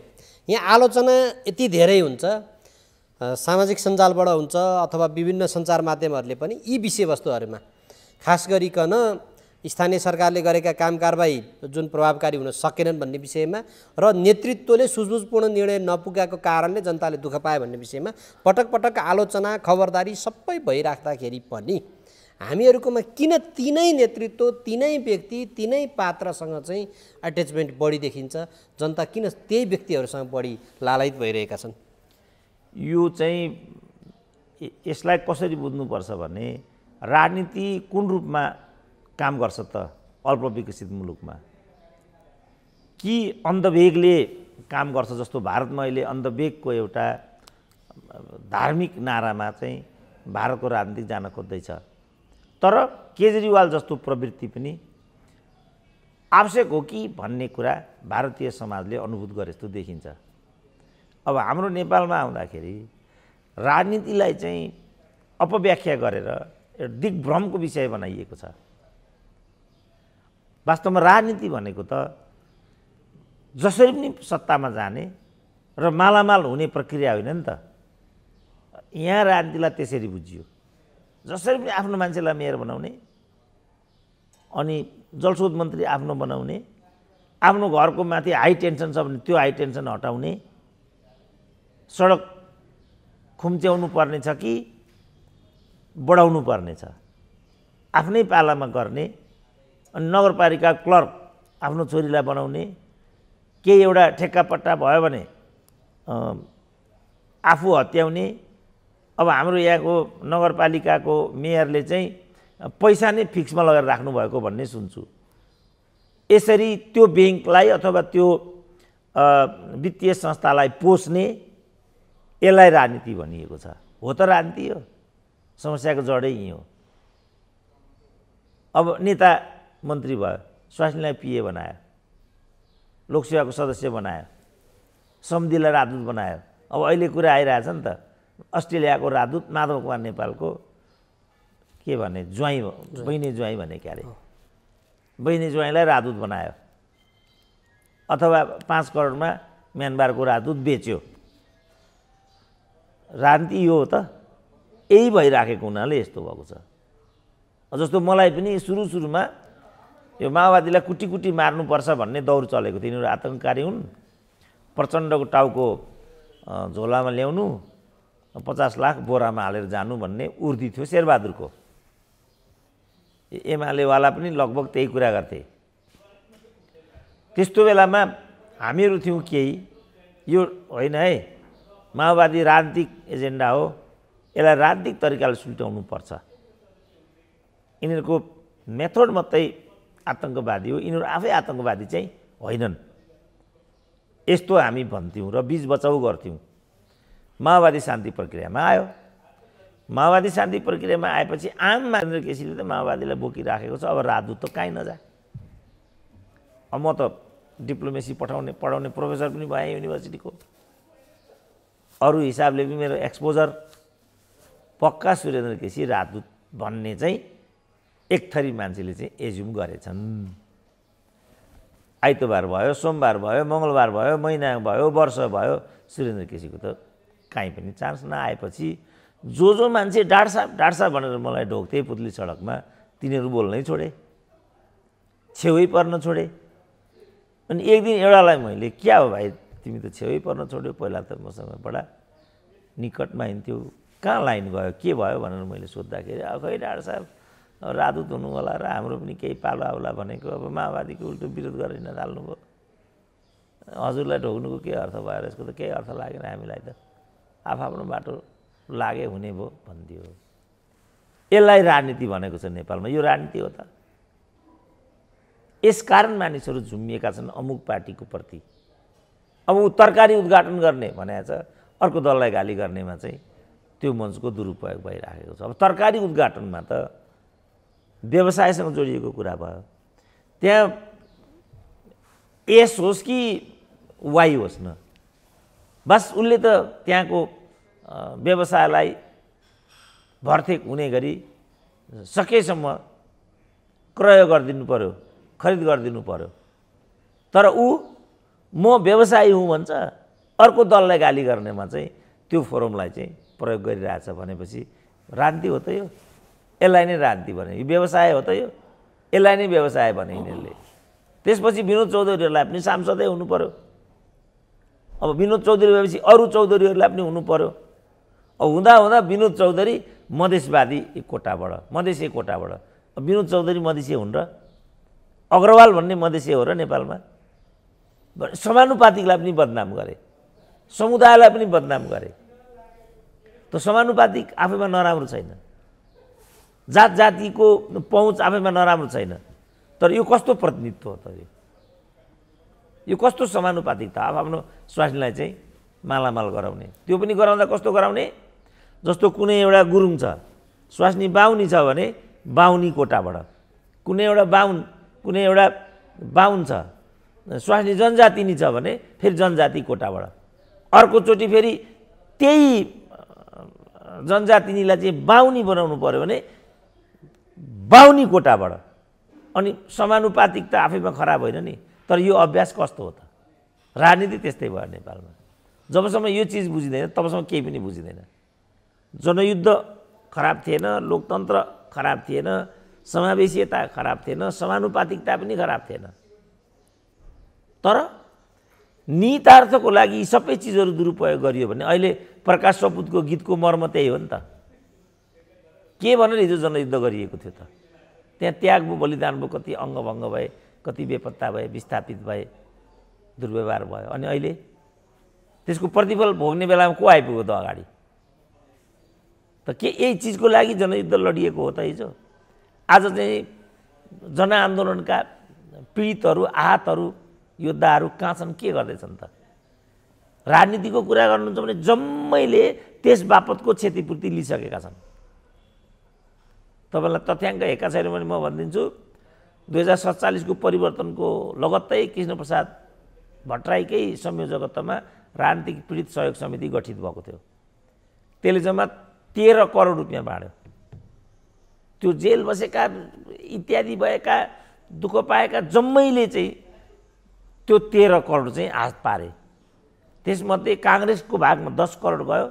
यहाँ आलोचना यति धेरै हुन्छ सामाजिक सञ्जालबाट हुन्छ अथवा विभिन्न सञ्चार माध्यमहरूले पनि यी विषयवस्तुहरूमा खास गरिकन स्थानीय सरकारले गरेका काम कारबाही जुन प्रभावकारी हुन सकेनन् भन्ने विषयमा र नेतृत्वले सुझबुझपूर्ण निर्णय नपुगेको कारणले जनताले दुःख पायो भन्ने विषयमा पटक पटक आलोचना खबरदारी सबै भइराख्दाखेरि पनि हामीहरूकोमा किन तिनै नेतृत्व तिनै व्यक्ति तिनै पात्रसँग चाहिँ एट्याचमेन्ट बढी देखिन्छ जनता किन त्यही व्यक्तिहरूसँग बढी लालयित भइरहेका छन् यो चाहिँ यसलाई कसरी बुझ्नुपर्छ भने राजनीति कुन रूपमा काम गर्छ त अल्प विकसित मुलुकमा कि अन्धवेगले काम गर्छ जस्तो भारतमा अहिले अन्धवेगको एउटा धार्मिक नारामा चाहिँ भारतको राजनीति जान खोज्दैछ तर केजरीवाल जस्तो प्रवृत्ति पनि आवश्यक हो कि भन्ने कुरा भारतीय समाजले अनुभूत गरे जस्तो देखिन्छ अब हाम्रो नेपालमा आउँदाखेरि राजनीतिलाई चाहिँ अपव्याख्या गरेर दिग्भ्रमको विषय बनाइएको छ वास्तवमा राजनीति भनेको त जसरी पनि सत्तामा जाने र मालामाल हुने प्रक्रिया होइन नि त यहाँ राजनीतिलाई त्यसरी बुझियो जसरी पनि आफ्नो मान्छेलाई मेयर बनाउने अनि जलस्रोत मन्त्री आफ्नो बनाउने आफ्नो घरको माथि हाई टेन्सन छ भने त्यो हाई टेन्सन हटाउने सडक खुम्च्याउनु पर्ने छ कि बढाउनु पर्नेछ आफ्नै पालामा गर्ने अनि नगरपालिका क्लर्क आफ्नो छोरीलाई बनाउने केही एउटा ठेक्कापट्टा भयो भने आफू हत्याउने अब हाम्रो यहाँको नगरपालिकाको मेयरले चाहिँ पैसा नै फिक्समा लगेर राख्नुभएको भन्ने सुन्छु यसरी त्यो ब्याङ्कलाई अथवा त्यो वित्तीय संस्थालाई पोस्ने यसलाई राजनीति भनिएको छ हो त राजनीति हो समस्याको जडै यहीँ हो अब नेता मन्त्री भयो स्वास्नीलाई पिए बनायो लोकसेवाको सदस्य बनायो सम्धिलाई राजदूत बनायो अब अहिले कुरा आइरहेछ नि त अस्ट्रेलियाको राजदूत माधव कुमार नेपालको के भने ज्वाइँ बहिनी ज्वाइँ भने क्या अरे बहिनी ज्वाइँलाई राजदूत बनायो अथवा पाँच करोडमा म्यानमारको राजदूत बेच्यो राजनीति यो हो त यही भइराखेको हुनाले यस्तो भएको छ जस्तो मलाई पनि सुरु सुरुमा यो माओवादीलाई कुटी कुटी मार्नुपर्छ भन्ने दौड चलेको थियो तिनीहरू आतङ्ककारी हुन् प्रचण्डको टाउको झोलामा ल्याउनु पचास लाख बोरामा हालेर जानु भन्ने उर्दी थियो शेरबहादुरको एमालेवाला पनि लगभग त्यही कुरा गर्थे त्यस्तो बेलामा हामीहरू थियौँ केही यो होइन है माओवादी राजनीतिक एजेन्डा हो यसलाई राजनीतिक तरिकाले सुल्ट्याउनु पर्छ यिनीहरूको मेथड मात्रै आतङ्कवादी हो यिनीहरू आफै आतङ्कवादी चाहिँ होइनन् यस्तो हामी भन्थ्यौँ र बिच बचाउ गर्थ्यौँ माओवादी शान्ति प्रक्रियामा आयो माओवादी शान्ति प्रक्रियामा आएपछि आम महेन्द्र केसीले त माओवादीलाई बोकिराखेको छ अब राजदूत त कहीँ नजा अब म त डिप्लोमेसी पठाउने पढाउने प्रोफेसर पनि भएँ युनिभर्सिटीको अरू हिसाबले पनि मेरो एक्सपोजर पक्का सुरेन्द्र केसी राजदूत भन्ने चाहिँ एक थरी मान्छेले चाहिँ एज्युम गरेछन् आइतबार भयो सोमबार भयो मङ्गलबार भयो महिना भयो वर्ष भयो सुरेन्द्र केसीको त काहीँ पनि चान्स नआएपछि जो जो मान्छे डाडसा डाडसा भनेर मलाई ढोक्थे पुतली सडकमा तिनीहरू बोल्नै छोडे छेउै पर्न छोडे अनि एक दिन एउटालाई मैले क्या हो भाइ तिमी त छेउै पर्न छोड्यौ पहिला त मसँग बडा निकटमा हिँड्थ्यौ कहाँ लाइन गयो के भयो भनेर मैले सोद्धाखेरि खै डाडा साहब राजदूत होला र हाम्रो पनि केही पालो आउला भनेको अब माओवादीको उल्टो विरोध गरेर थाल्नुभयो हजुरलाई ढोग्नुको के अर्थ भएर यसको त केही अर्थ लागेन हामीलाई त आफआफ्नो बाटो लागे हुने भयो भनिदियो यसलाई राजनीति भनेको छ नेपालमा यो राजनीति हो त यस कारण मानिसहरू झुम्मिएका छन् अमुक पार्टीको प्रति अब ऊ तरकारी उद्घाटन गर्ने भनेको छ अर्को दललाई गाली गर्नेमा चाहिँ त्यो मञ्चको दुरुपयोग भइराखेको छ अब तरकारी उद्घाटनमा त व्यवसायसँग जोडिएको कुरा भयो त्यहाँ एस होस् कि वाइ होस् न बस उसले त त्यहाँको व्यवसायलाई भर्थेक हुने गरी सकेसम्म क्रय गरिदिनु पऱ्यो खरिद गरिदिनु पऱ्यो तर ऊ म व्यवसायी हुँ भन्छ अर्को दललाई गाली गर्नेमा चाहिँ त्यो फोरमलाई चाहिँ प्रयोग गरिरहेछ भनेपछि रान्ति हो त यो यसलाई नै राजनीति भने यो व्यवसाय हो त यो यसलाई नै व्यवसाय भने यिनीहरूले त्यसपछि विनोद चौधरीहरूलाई पनि सांसदै हुनु पऱ्यो अब विनोद चौधरी भएपछि अरू चौधरीहरूलाई पनि हुनु पऱ्यो अब हुँदा हुँदा विनोद चौधरी मधेसवादी कोटाबाट मधेसी कोटाबाट अब विनोद चौधरी मधेसी हुन् र अग्रवाल भन्ने मधेसी हो र नेपालमा समानुपातिकलाई पनि बदनाम गरे समुदायलाई पनि बदनाम गरे त समानुपातिक आफैमा नराम्रो छैन जात जातिको पहुँच आफैमा नराम्रो छैन तर यो कस्तो प्रतिनिधित्व हो त यो यो कस्तो समानुपातिकता अब आफ्नो स्वास्नीलाई चाहिँ मालामाल गराउने त्यो पनि गराउँदा कस्तो गराउने जस्तो कुनै एउटा गुरुङ छ स्वास्नी बाहुनी छ भने बाहुनी कोटाबाट कुनै एउटा बाहुन कुनै एउटा बाहुन छ स्वास्नी जनजाति नि छ भने फेरि जनजाति कोटाबाट अर्कोचोटि फेरि त्यही जनजातिनीलाई चाहिँ बाहुनी बनाउनु पऱ्यो भने बाहुनी कोटाबाट अनि समानुपातिक त आफैमा खराब होइन नि तर यो अभ्यास कस्तो हो त राजनीति त्यस्तै भयो नेपालमा जबसम्म यो चिज बुझिँदैन तबसम्म केही पनि बुझिँदैन जनयुद्ध खराब थिएन लोकतन्त्र खराब थिएन समावेशीयता खराब थिएन समानुपातिकता पनि खराब थिएन तर नितार्थको लागि सबै चिजहरू दुरुपयोग गरियो भने अहिले प्रकाश सपुतको गीतको मर्म त्यही हो नि त के भनेर हिजो जनयुद्ध गरिएको थियो त त्यहाँ त्याग भयो बलिदान भयो कति अङ्गभङ्ग भए कति बेपत्ता भए विस्थापित भए दुर्व्यवहार भयो अनि अहिले त्यसको प्रतिफल भोग्ने बेलामा को आइपुग्यो त अगाडि त के यही चिजको लागि जनयुद्ध लडिएको हो त हिजो आज चाहिँ जनआन्दोलनका पीडितहरू आहतहरू योद्धाहरू कहाँ छन् के गर्दैछन् त राजनीतिको कुरा गर्नुहुन्छ भने जम्मैले त्यस बापतको क्षतिपूर्ति लिइसकेका छन् तपाईँलाई तथ्याङ्क हेका छैन भने म भनिदिन्छु दुई हजार सत्तालिसको परिवर्तनको लगत्तै कृष्णप्रसाद भट्टराईकै संयोजकत्वमा राजनीतिक पीडित सहयोग समिति गठित भएको थियो त्यसले जम्मा तेह्र करोड रुपियाँ बाँड्यो त्यो जेल बसेका इत्यादि भएका दुःख पाएका जम्मैले चाहिँ त्यो तेह्र करोड चाहिँ हात पारे त्यसमध्ये काङ्ग्रेसको भागमा दस करोड गयो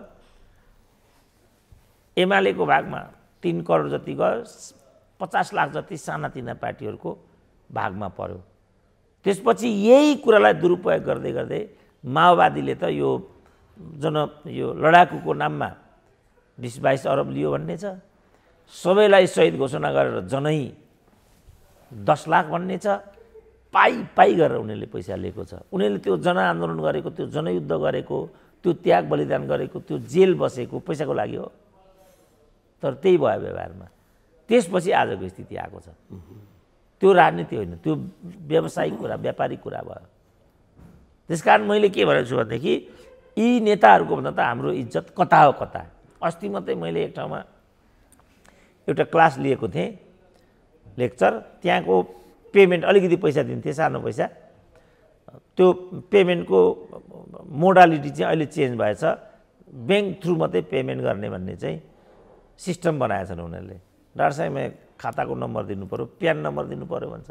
एमालेको भागमा तिन करोड जति गयो पचास लाख जति सानातिना पार्टीहरूको भागमा पर्यो त्यसपछि यही कुरालाई दुरुपयोग गर्दै गर्दै माओवादीले त यो जन यो लडाकुको नाममा बिस बाइस अरब लियो भन्ने छ सबैलाई सहित घोषणा गरेर जनै दस लाख भन्ने छ पाइ पाइ गरेर उनीहरूले पैसा लिएको छ उनीहरूले त्यो जनआन्दोलन गरेको त्यो जनयुद्ध गरेको त्यो त्याग बलिदान गरेको त्यो जेल बसेको पैसाको लागि हो तर त्यही भयो व्यवहारमा त्यसपछि आजको स्थिति आएको छ त्यो राजनीति होइन त्यो व्यावसायिक कुरा व्यापारिक कुरा भयो त्यस कारण मैले के भनेको छु भनेदेखि यी नेताहरूको भन्दा त हाम्रो इज्जत कता हो कता अस्ति मात्रै मैले एक ठाउँमा एउटा क्लास लिएको थिएँ लेक्चर त्यहाँको पेमेन्ट अलिकति पैसा दिन्थेँ सानो पैसा त्यो पेमेन्टको मोडालिटी चाहिँ अहिले चेन्ज भएछ ब्याङ्क थ्रु मात्रै पेमेन्ट गर्ने भन्ने चाहिँ सिस्टम बनाएछन् उनीहरूले डाक्टर साहेबमा खाताको नम्बर दिनु पऱ्यो प्यान नम्बर दिनु पऱ्यो भन्छ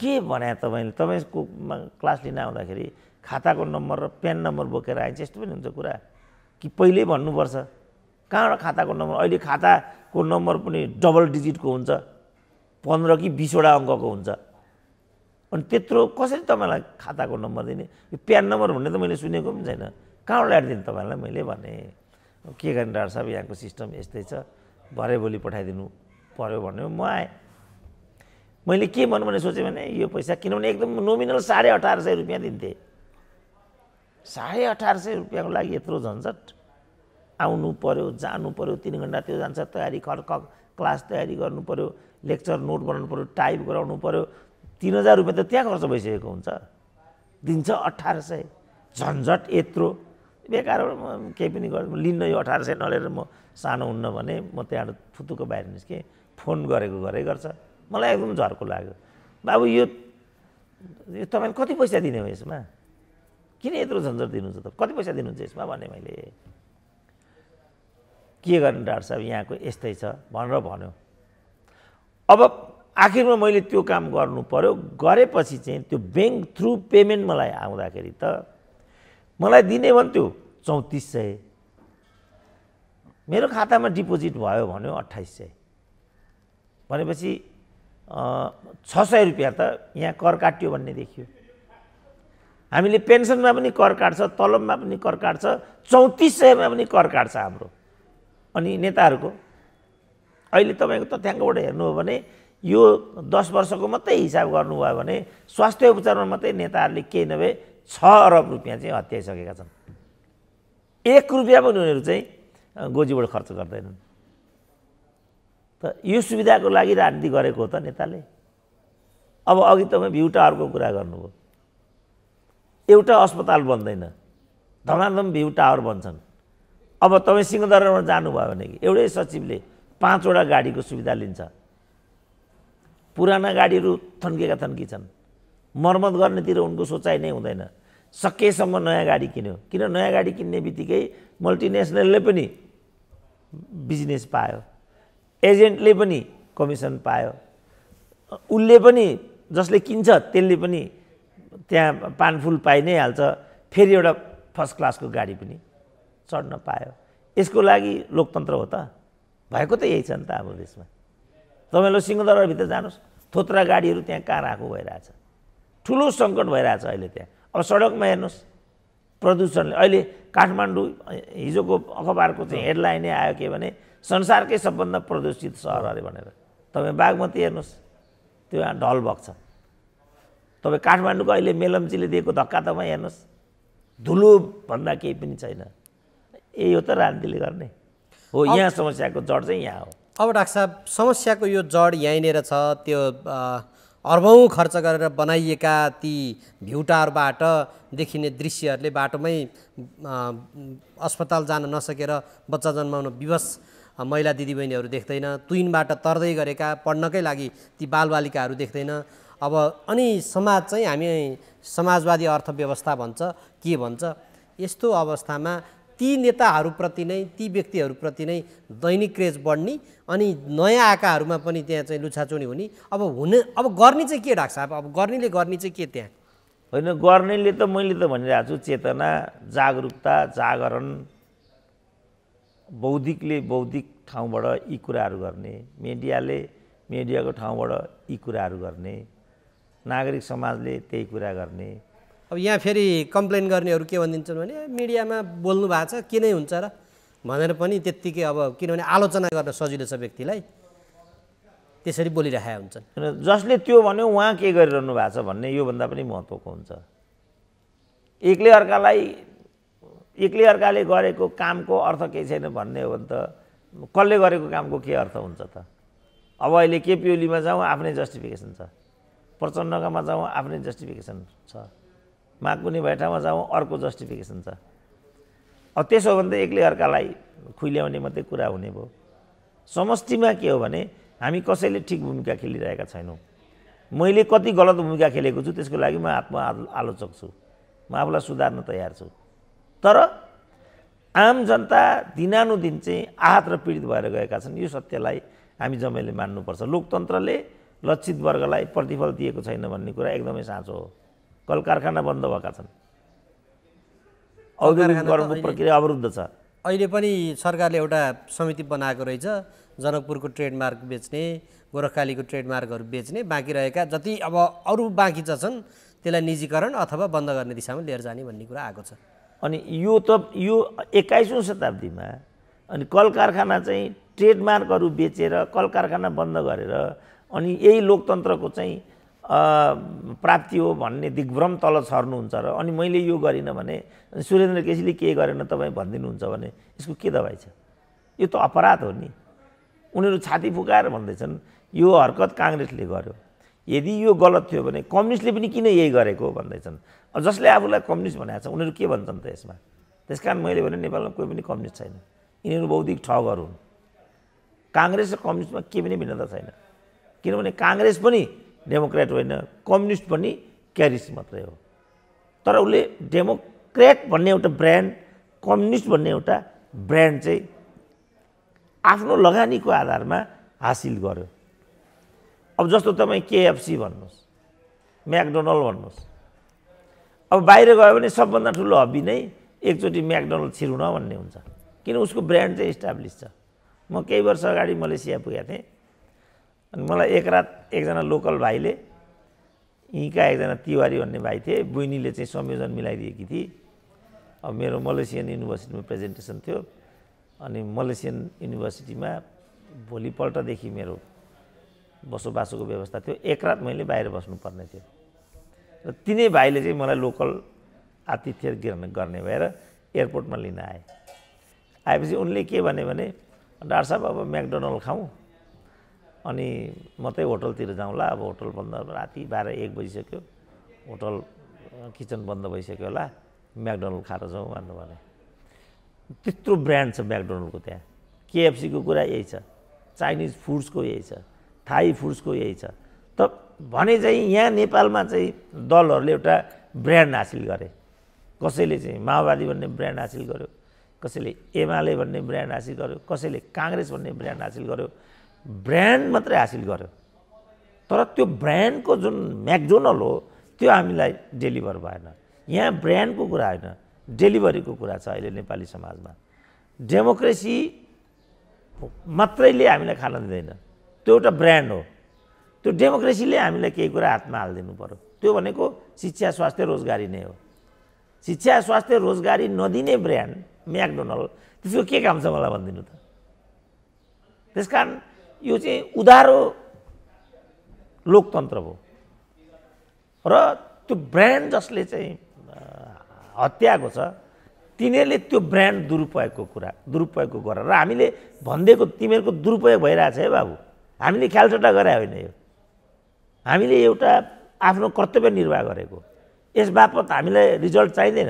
के भने तपाईँले तपाईँकोमा क्लास लिन आउँदाखेरि खाताको नम्बर र प्यान नम्बर बोकेर आइन्छ यस्तो पनि हुन्छ कुरा कि पहिल्यै भन्नुपर्छ कहाँबाट खाताको नम्बर अहिले खाताको नम्बर पनि डबल डिजिटको हुन्छ पन्ध्र कि बिसवटा अङ्कको हुन्छ अनि त्यत्रो कसरी तपाईँलाई खाताको नम्बर दिने यो प्यान नम्बर भन्ने त मैले सुनेको पनि छैन कहाँबाट ल्याएर दिने तपाईँलाई मैले भनेँ के गर्ने डाक्टर साहब यहाँको सिस्टम यस्तै छ भरे भोलि पठाइदिनु पऱ्यो भन्यो म आएँ मैले के भन्नु भने सोचेँ भने यो पैसा किनभने एकदम नोमिनल साढे अठार सय रुपियाँ दिन्थेँ साढे अठार सय रुपियाँको लागि यत्रो झन्झट आउनु पऱ्यो जानु पऱ्यो तिन घन्टा त्यो जान्छ तयारी खर क्लास तयारी गर्नु पऱ्यो लेक्चर नोट बनाउनु पऱ्यो टाइप गराउनु पऱ्यो तिन हजार रुपियाँ त त्यहाँ खर्च भइसकेको हुन्छ दिन्छ अठार सय झन्झट यत्रो बेकार केही पनि गर्नु लिन्न यो अठार सय नलिएर म सानो हुन्न भने म त्यहाँबाट फुतुको बाहिर निस्केँ फोन गरेको गरे गर्छ मलाई एकदम झर्को लाग्यो बाबु यो यो तपाईँले कति पैसा दिने हो यसमा किन यत्रो झन्झर दिनुहुन्छ त कति पैसा दिनुहुन्छ यसमा भने मैले के गर्ने डाक्टर साहब यहाँको यस्तै छ भनेर भन्यो अब आखिरमा मैले त्यो काम गर्नु पऱ्यो गरेपछि चाहिँ त्यो ब्याङ्क थ्रु पेमेन्ट मलाई आउँदाखेरि त मलाई दिने भन्थ्यो चौतिस सय मेरो खातामा डिपोजिट भयो भन्यो अट्ठाइस सय भनेपछि छ सय रुपियाँ त यहाँ कर काट्यो भन्ने देखियो हामीले पेन्सनमा पनि कर काट्छ तलबमा पनि कर काट्छ चौतिस सयमा पनि कर काट्छ हाम्रो अनि नेताहरूको अहिले तपाईँको तथ्याङ्कबाट हेर्नु हो भने यो दस वर्षको मात्रै हिसाब गर्नुभयो भने स्वास्थ्य उपचारमा मात्रै नेताहरूले केही नभए छ अरब रुपियाँ चाहिँ हत्याइसकेका छन् एक रुपियाँ पनि उनीहरू चाहिँ गोजीबाट खर्च गर्दैनन् त यो सुविधाको लागि राजनीति गरेको हो त नेताले अब अघि तपाईँ भ्यू टावरको कुरा गर्नुभयो एउटा अस्पताल बन्दैन धमाधम भ्यू टावर बन्छन् अब तपाईँ सिंहदरबारमा जानुभयो भने कि एउटै सचिवले पाँचवटा गाडीको सुविधा लिन्छ पुराना गाडीहरू थन्किएका थन्की छन् मर्मत गर्नेतिर उनको सोचाइ नै हुँदैन सकेसम्म नयाँ गाडी किन्यो किन नयाँ गाडी किन्ने बित्तिकै मल्टिनेसनलले पनि बिजनेस पायो एजेन्टले पनि कमिसन पायो उसले पनि जसले किन्छ त्यसले पनि त्यहाँ पानफुल पाइ नै हाल्छ फेरि एउटा फर्स्ट क्लासको गाडी पनि चढ्न पायो यसको लागि लोकतन्त्र हो त भएको त यही छ नि त हाम्रो देशमा तपाईँहरू सिंहदरबारभित्र जानुहोस् थोत्रा गाडीहरू त्यहाँ कहाँ राखेको भइरहेछ ठुलो सङ्कट भइरहेछ अहिले त्यहाँ अब सडकमा हेर्नुहोस् प्रदूषणले अहिले काठमाडौँ हिजोको अखबारको चाहिँ हेडलाइनै आयो के भने संसारकै सबभन्दा प्रदूषित सहर अरे भनेर तपाईँ बागमती हेर्नुहोस् त्यो यहाँ ढल भएको छ तपाईँ काठमाडौँको अहिले मेलम्चीले दिएको धक्का तपाईँ हेर्नुहोस् भन्दा केही पनि छैन ए यो त राजनीतिले गर्ने हो यहाँ समस्याको जड चाहिँ यहाँ हो अब डाक्टर साहब समस्याको यो जड यहीँनिर छ त्यो अर्बौँ खर्च गरेर बनाइएका ती भ्युटारबाट देखिने दृश्यहरूले बाटोमै अस्पताल जान नसकेर बच्चा जन्माउन विवश महिला दिदीबहिनीहरू देख्दैन तुइनबाट तर्दै गरेका पढ्नकै लागि ती बालबालिकाहरू देख्दैन अब अनि समाज चाहिँ हामी समाजवादी अर्थव्यवस्था भन्छ के भन्छ यस्तो अवस्थामा ती नेताहरूप्रति नै ती व्यक्तिहरूप्रति नै दैनिक क्रेज बढ्ने अनि नयाँ आएकाहरूमा पनि त्यहाँ चाहिँ लुछाचुनी हुने अब हुने अब गर्ने चाहिँ के डाक्छ अब गर्नेले गर्ने चाहिँ के त्यहाँ होइन गर्नेले त मैले त भनिरहेको छु चेतना जागरुकता जागरण बौद्धिकले बौद्धिक ठाउँबाट यी कुराहरू गर्ने मिडियाले मिडियाको ठाउँबाट यी कुराहरू गर्ने नागरिक समाजले त्यही कुरा गर्ने अब यहाँ फेरि कम्प्लेन गर्नेहरू के भनिदिन्छन् भने मिडियामा बोल्नु भएको छ के नै हुन्छ र भनेर पनि त्यत्तिकै अब किनभने आलोचना गर्न सजिलो छ व्यक्तिलाई त्यसरी बोलिरहेका हुन्छन् जसले त्यो भन्यो उहाँ के गरिरहनु भएको छ भन्ने योभन्दा पनि महत्त्वको हुन्छ एक्लै अर्कालाई एक्लै अर्काले गरेको कामको अर्थ केही छैन भन्ने हो भने त कसले गरेको कामको के अर्थ हुन्छ त अब अहिले केपिओलीमा जाउँ आफ्नै जस्टिफिकेसन छ प्रचण्डकामा जाउँ आफ्नै जस्टिफिकेसन छ भए बैठकमा जाउँ अर्को जस्टिफिकेसन छ अब त्यसो हो भने त एक्लै अर्कालाई खुल्याउने मात्रै कुरा हुने भयो समष्टिमा के हो भने हामी कसैले ठिक भूमिका खेलिरहेका छैनौँ मैले कति गलत भूमिका खेलेको छु त्यसको लागि म आत्म आलोचक छु म आफूलाई सुधार्न तयार छु तर आम जनता दिनानुदिन चाहिँ आहत र पीडित भएर गएका छन् यो सत्यलाई हामी जम्मैले मान्नुपर्छ लोकतन्त्रले लक्षित वर्गलाई प्रतिफल दिएको छैन भन्ने कुरा एकदमै साँचो हो कल कारखाना बन्द भएका छन् औद्योगिकरणको प्रक्रिया अवरुद्ध छ अहिले पनि सरकारले एउटा समिति बनाएको रहेछ जनकपुरको ट्रेडमार्क बेच्ने गोरखालीको ट्रेडमार्कहरू बेच्ने बाँकी रहेका जति अब अरू बाँकी छ छन् त्यसलाई निजीकरण अथवा बन्द गर्ने दिशामा लिएर जाने भन्ने कुरा आएको छ अनि यो त यो एक्काइसौँ शताब्दीमा अनि कल कारखाना चाहिँ ट्रेडमार्कहरू बेचेर कल कारखाना बन्द गरेर अनि यही लोकतन्त्रको चाहिँ प्राप्ति हो भन्ने दिग्भ्रम तल छर्नुहुन्छ र अनि मैले यो गरिनँ भने सुरेन्द्र केसीले के गरेन तपाईँ भनिदिनुहुन्छ भने यसको के दबाई छ यो त अपराध हो नि उनीहरू छाती फुकाएर भन्दैछन् यो हरकत काङ्ग्रेसले गर्यो यदि यो गलत थियो भने कम्युनिस्टले पनि किन यही गरेको भन्दैछन् जसले आफूलाई कम्युनिस्ट भनेको छ उनीहरू के भन्छन् त यसमा त्यस कारण मैले भने नेपालमा कोही पनि कम्युनिस्ट छैन यिनीहरू बौद्धिक ठगहरू हुन् काङ्ग्रेस र कम्युनिस्टमा केही पनि भिन्नता छैन किनभने काङ्ग्रेस पनि डेमोक्रेट होइन कम्युनिस्ट पनि क्यारिस मात्रै हो तर उसले डेमोक्रेट भन्ने एउटा ब्रान्ड कम्युनिस्ट भन्ने एउटा ब्रान्ड चाहिँ आफ्नो लगानीको आधारमा हासिल गर्यो अब जस्तो तपाईँ केएफसी भन्नुहोस् म्याकडोनल्ड भन्नुहोस् अब बाहिर गयो भने सबभन्दा ठुलो हबी नै एकचोटि म्याकडोनल्ड छिरुन भन्ने हुन्छ किन उसको ब्रान्ड चाहिँ इस्टाब्लिस छ म केही वर्ष अगाडि मलेसिया पुगेको थिएँ अनि मलाई एक रात एकजना लोकल भाइले यहीँका एकजना तिवारी भन्ने भाइ थिए बहिनीले चाहिँ संयोजन मिलाइदिएकी थिए अब मेरो मलेसियन युनिभर्सिटीमा प्रेजेन्टेसन थियो अनि मलेसियन युनिभर्सिटीमा भोलिपल्टदेखि मेरो बसोबासोको व्यवस्था थियो एक रात मैले बाहिर बस्नुपर्ने थियो र तिनै भाइले चाहिँ मलाई लोकल आतिथ्य गर्ने भएर एयरपोर्टमा लिन आए आएपछि उनले के भने डाक्टर साहब अब म्याकडोनल्ड खाउँ अनि मात्रै होटलतिर जाउँला अब होटल बन्द राति बाह्र एक बजिसक्यो होटल किचन बन्द भइसक्यो होला म्याकडोनल्ड खाएर जाउँ भन्नु भने त्यत्रो ब्रान्ड छ म्याकडोनल्डको त्यहाँ केएफसीको कुरा यही छ चाइनिज फुड्सको यही छ थाई फुड्सको यही छ त भने चाहिँ यहाँ नेपालमा चाहिँ दलहरूले एउटा ब्रान्ड हासिल गरे कसैले चाहिँ माओवादी भन्ने ब्रान्ड हासिल गर्यो कसैले एमाले भन्ने ब्रान्ड हासिल गर्यो कसैले काङ्ग्रेस भन्ने ब्रान्ड हासिल गर्यो ब्रान्ड मात्रै हासिल गर्यो तर त्यो ब्रान्डको जुन म्याक्जोनल हो त्यो हामीलाई डेलिभर भएन यहाँ ब्रान्डको कुरा होइन डेलिभरीको कुरा छ अहिले नेपाली समाजमा डेमोक्रेसी मात्रैले हामीलाई खान दिँदैन त्यो एउटा ब्रान्ड हो त्यो डेमोक्रेसीले हामीलाई केही कुरा हातमा हालिदिनु पऱ्यो त्यो भनेको शिक्षा स्वास्थ्य रोजगारी नै हो शिक्षा स्वास्थ्य रोजगारी नदिने ब्रान्ड म्याकडोनल्ड त्यसको के काम छ मलाई भनिदिनु त त्यस कारण यो चाहिँ उधारो लोकतन्त्र हो र त्यो ब्रान्ड जसले चाहिँ हत्याएको छ तिनीहरूले त्यो ब्रान्ड दुरुपयोगको कुरा दुरुपयोगको गरेर र हामीले भनिदिएको तिमीहरूको दुरुपयोग भइरहेछ है बाबु हामीले ख्यालचोटा गरे होइन यो हामीले एउटा आफ्नो कर्तव्य निर्वाह गरेको यस बापत हामीलाई रिजल्ट चाहिँदैन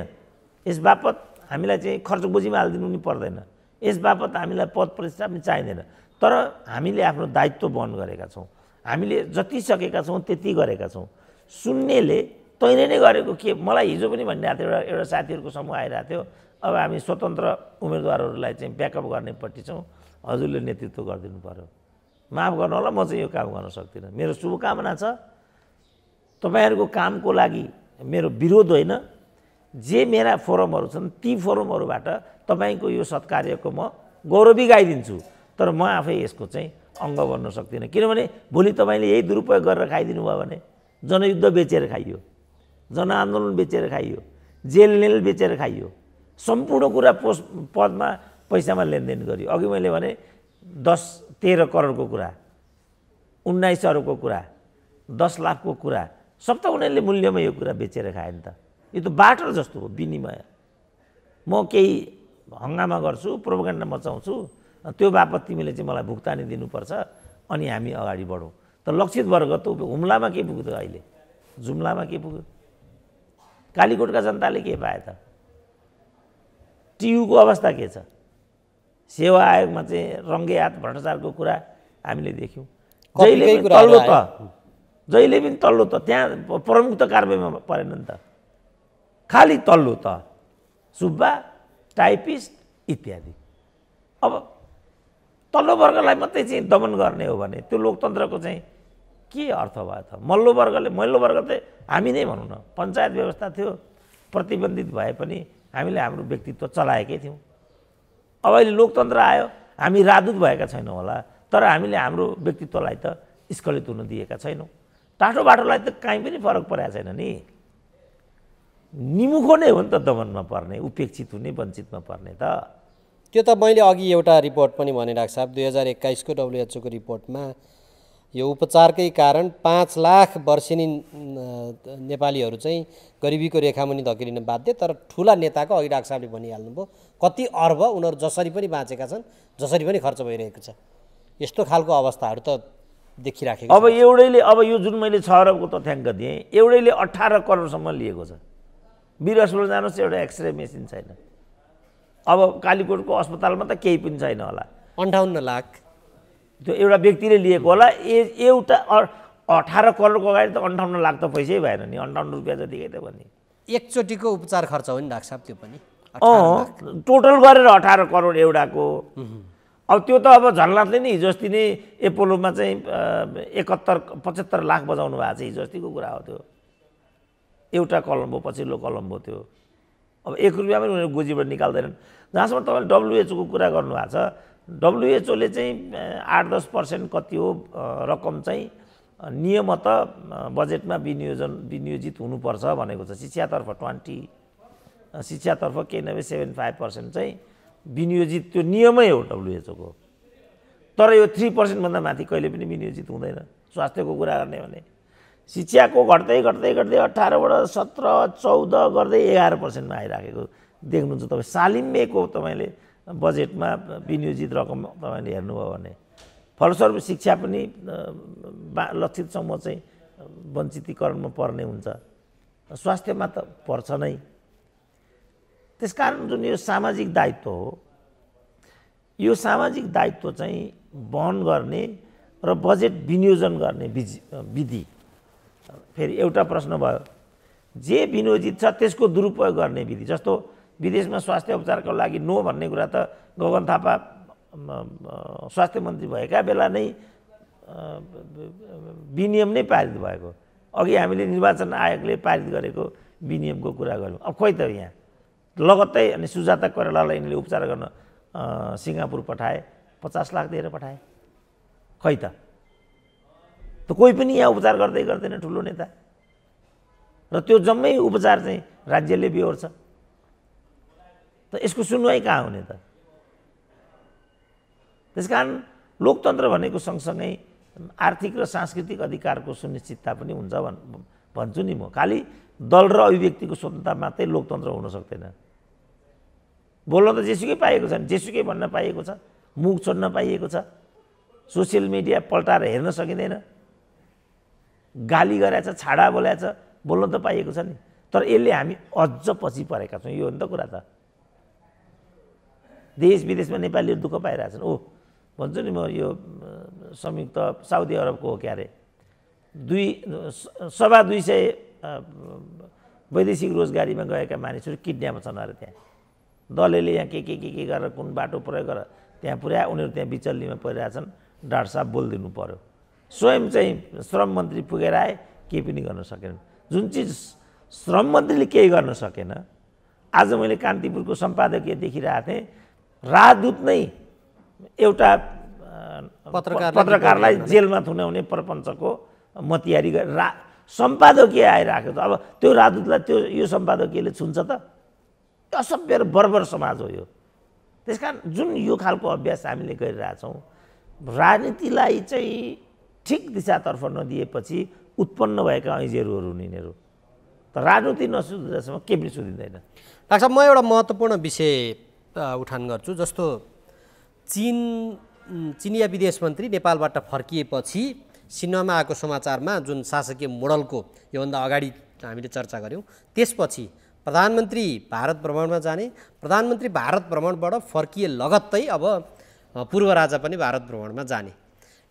यस बापत हामीलाई चाहिँ खर्च बुझीमा हालिदिनु पनि पर्दैन यस बापत हामीलाई पद प्रतिष्ठा पनि चाहिँदैन तर हामीले आफ्नो दायित्व बहन गरेका छौँ हामीले जति सकेका छौँ त्यति गरेका छौँ सुन्नेले तैँले नै गरेको के मलाई हिजो पनि भनिरहेको थियो एउटा एउटा साथीहरूको समूह आइरहेको थियो अब हामी स्वतन्त्र उम्मेदवारहरूलाई चाहिँ ब्याकअप गर्नेपट्टि छौँ हजुरले नेतृत्व गरिदिनु पऱ्यो माफ गर्नु होला म चाहिँ यो काम गर्न सक्दिनँ मेरो शुभकामना छ तपाईँहरूको कामको लागि मेरो विरोध होइन जे मेरा फोरमहरू छन् ती फोरमहरूबाट तपाईँको यो सत्कार्यको म गौरवी गाइदिन्छु तर म आफै यसको चाहिँ अङ्ग गर्न सक्दिनँ किनभने भोलि तपाईँले यही दुरुपयोग गरेर खाइदिनु भयो भने जनयुद्ध बेचेर खाइयो जनआन्दोलन बेचेर खाइयो जेल नेल बेचेर खाइयो सम्पूर्ण कुरा पोस पदमा पैसामा लेनदेन गरियो अघि मैले भने दस तेह्र करोडको कुरा उन्नाइस अरबको कुरा दस लाखको कुरा सब त उनीहरूले मूल्यमा यो कुरा बेचेर खायो नि त यो त बाटर जस्तो हो विनिमय म केही हङ्गामा गर्छु प्रोपोगेन्डा मचाउँछु त्यो बापत तिमीले चाहिँ मलाई भुक्तानी दिनुपर्छ अनि हामी अगाडि बढौँ त लक्षित वर्ग त हुम्लामा के पुग्यो अहिले जुम्लामा के पुग्यो कालीकोटका जनताले के पाए त टियुको अवस्था के छ सेवा आयोगमा चाहिँ रङ्गे हात भ्रष्टाचारको कुरा हामीले देख्यौँ जहिले पनि तल्लो त जहिले पनि तल्लो त त्यहाँ प्रमुख त कारवाहीमा परेन नि त खालि तल्लो त सुब्बा टाइपिस्ट इत्यादि अब तल्लो वर्गलाई मात्रै चाहिँ दमन गर्ने हो भने त्यो लोकतन्त्रको चाहिँ के अर्थ भयो त मल्लो वर्गले मल्लो वर्ग त हामी नै भनौँ न पञ्चायत व्यवस्था थियो प्रतिबन्धित भए पनि हामीले हाम्रो व्यक्तित्व चलाएकै थियौँ अब अहिले लोकतन्त्र आयो हामी राजदूत भएका छैनौँ होला तर हामीले हाम्रो व्यक्तित्वलाई त स्खलित हुन दिएका छैनौँ टाटो बाटोलाई त काहीँ पनि फरक परेको छैन नि निमुखो नै हो नि त दमनमा पर्ने उपेक्षित हुने वञ्चितमा पर्ने त त्यो त मैले अघि एउटा रिपोर्ट पनि भनिरहेको साहब दुई हजार एक्काइसको डब्लुएचओको रिपोर्टमा यो उपचारकै कारण पाँच लाख वर्षिनी नेपालीहरू चाहिँ गरिबीको रेखा रेखामुनि धकिलिन बाध्य तर ठुला नेताको अघि डाक्टर साहबले भनिहाल्नुभयो कति अर्ब उनीहरू जसरी पनि बाँचेका छन् जसरी पनि खर्च भइरहेको छ यस्तो खालको अवस्थाहरू त देखिराखेको अब एउटैले अब यो जुन मैले छ अरबको तथ्याङ्क दिएँ एउटैले अठार करोडसम्म लिएको छ बिर अस्पताल जानुहोस् एउटा एक्सरे मेसिन छैन अब कालीकोटको अस्पतालमा त केही पनि छैन होला अन्ठाउन्न लाख त्यो एउटा व्यक्तिले लिएको होला ए एउटा अठार करोडको अगाडि त अन्ठाउन्न लाख त पैसै भएन नि अन्ठाउन्न रुपियाँ जतिकै त भने एकचोटिको उपचार खर्च हो नि डाक्टर साहब त्यो पनि अँ टोटल गरेर अठार करोड एउटाको अब त्यो त अब झलनाथले नि हिजो अस्ति नै एपोलोमा चाहिँ एकहत्तर पचहत्तर लाख बजाउनु भएको छ हिजो अस्तिको कुरा हो त्यो एउटा कलम्बो पछिल्लो कलम्बो त्यो अब एक रुपियाँ पनि उनीहरू गोजीबाट निकाल्दैनन् जहाँसम्म तपाईँले डब्लुएचओको कुरा गर्नुभएको छ डब्लुएचओले चाहिँ आठ दस पर्सेन्ट कति हो रकम चाहिँ नियमत बजेटमा विनियोजन विनियोजित हुनुपर्छ भनेको छ शिक्षातर्फ ट्वेन्टी शिक्षातर्फ केही नभए सेभेन फाइभ पर्सेन्ट चाहिँ विनियोजित त्यो नियमै हो डब्लुएचओको तर यो थ्री पर्सेन्टभन्दा माथि कहिले पनि विनियोजित हुँदैन स्वास्थ्यको कुरा गर्ने भने शिक्षाको घट्दै घट्दै घट्दै अठारबाट सत्र चौध गर्दै एघार पर्सेन्टमा आइराखेको देख्नुहुन्छ तपाईँ सालिम्बेको तपाईँले बजेटमा विनियोजित रकम तपाईँले हेर्नुभयो भने फलस्वरूप शिक्षा पनि लक्षित समूह चाहिँ वञ्चितीकरणमा पर्ने हुन्छ स्वास्थ्यमा त पर्छ नै त्यसकारण जुन यो सामाजिक दायित्व हो यो सामाजिक दायित्व चाहिँ वहन गर्ने र बजेट विनियोजन गर्ने विधि फेरि एउटा प्रश्न भयो जे विनियोजित छ त्यसको दुरुपयोग गर्ने विधि जस्तो विदेशमा स्वास्थ्य उपचारको लागि नो भन्ने कुरा त गगन थापा स्वास्थ्य मन्त्री भएका बेला नै विनियम नै पारित भएको अघि हामीले निर्वाचन आयोगले पारित गरेको विनियमको कुरा गऱ्यौँ अब खोइ त यहाँ लगत्तै अनि सुजाता कोरेलालाई यिनले उपचार गर्न सिङ्गापुर पठाए पचास लाख दिएर पठाए खै त त कोही पनि यहाँ उपचार गर्दै गर्दैन ठुलो नेता र त्यो जम्मै उपचार चाहिँ राज्यले बिहोर्छ त यसको सुनवाई कहाँ हुने त त्यस कारण लोकतन्त्र भनेको सँगसँगै आर्थिक र सांस्कृतिक अधिकारको सुनिश्चितता पनि हुन्छ भन् भन्छु नि म खालि दल र अभिव्यक्तिको स्वतन्त्रता मात्रै लोकतन्त्र हुन सक्दैन बोल्न त जेसुकै पाएको छ जेसुकै भन्न पाइएको छ मुख छोड्न पाइएको छ सोसियल मिडिया पल्टाएर हेर्न सकिँदैन गाली गराएछ छाडा बोलाएछ बोल्न त पाइएको छ नि तर यसले हामी अझ पछि परेका छौँ यो हो नि त कुरा त देश विदेशमा नेपालीहरू दुःख पाइरहेछन् ओ भन्छु नि म यो संयुक्त साउदी अरबको हो क्या अरे दुई सभा दुई सय वैदेशिक रोजगारीमा गएका मानिसहरू किड्न्याप छन् अरे त्यहाँ दलले यहाँ के के के के गरेर कुन बाटो प्रयोग गरेर त्यहाँ पुऱ्या उनीहरू त्यहाँ बिचल्लीमा परिरहेछन् डाक्टर साहब बोलिदिनु पऱ्यो स्वयं चाहिँ श्रम मन्त्री पुगेर आए केही पनि गर्न सकेन जुन चिज श्रम मन्त्रीले केही गर्न सकेन आज मैले कान्तिपुरको सम्पादकीय देखिरहेको थिएँ राजदूत नै एउटा पत्रकार पत्रकारलाई जेलमा थुनाउने प्रपञ्चको म तयारी गरेर रा सम्पादकीय आइरहेको त अब त्यो राजदूतलाई त्यो यो सम्पादकीयले छुन्छ त असभ्य र बर्बर समाज हो यो त्यस कारण जुन यो खालको अभ्यास हामीले गरिरहेछौँ राजनीतिलाई चाहिँ ठिक दिशातर्फ नदिएपछि उत्पन्न भएका ऐजेरुहरू हुन् यिनीहरू त राजनीति नसुधिँदासम्म के पनि सुधिँदैन लाग्छ म एउटा महत्त्वपूर्ण विषय उठान गर्छु जस्तो चिन चिनिया विदेश मन्त्री नेपालबाट फर्किएपछि सिनेमा आएको समाचारमा जुन शासकीय मोडलको योभन्दा अगाडि हामीले चर्चा गऱ्यौँ त्यसपछि प्रधानमन्त्री भारत भ्रमणमा जाने प्रधानमन्त्री भारत भ्रमणबाट फर्किए लगत्तै अब पूर्व राजा पनि भारत भ्रमणमा जाने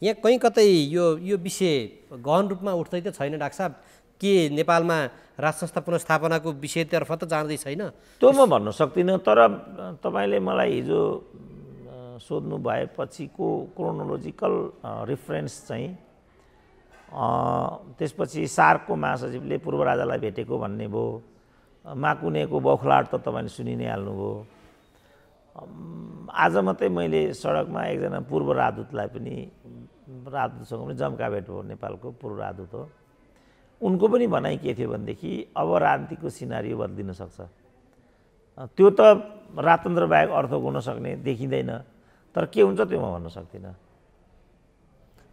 यहाँ कहीँ कतै यो यो विषय गहन रूपमा उठ्दै त छैन डाक्टर साहब के नेपालमा राष्ट्र संस्था पुनस्थापनाको विषयतर्फ त जाँदै छैन त्यो म भन्न सक्दिनँ तर तपाईँले मलाई हिजो सोध्नु भएपछिको क्रोनोलोजिकल रिफरेन्स चाहिँ त्यसपछि सार्कको महासचिवले पूर्व राजालाई भेटेको भन्ने भयो माकुनेको बौखलाट त तपाईँले सुनि नै हाल्नुभयो आज मात्रै मैले सडकमा एकजना पूर्व राजदूतलाई पनि राजदूतसँग पनि भेट हो नेपालको पूर्व राजदूत हो उनको पनि भनाइ के थियो भनेदेखि अब राजनीतिको सिनारी बदलिन सक्छ त्यो त राजतन्त्र बाहेक अर्थ सक्ने देखिँदैन तर के हुन्छ त्यो म भन्न सक्दिनँ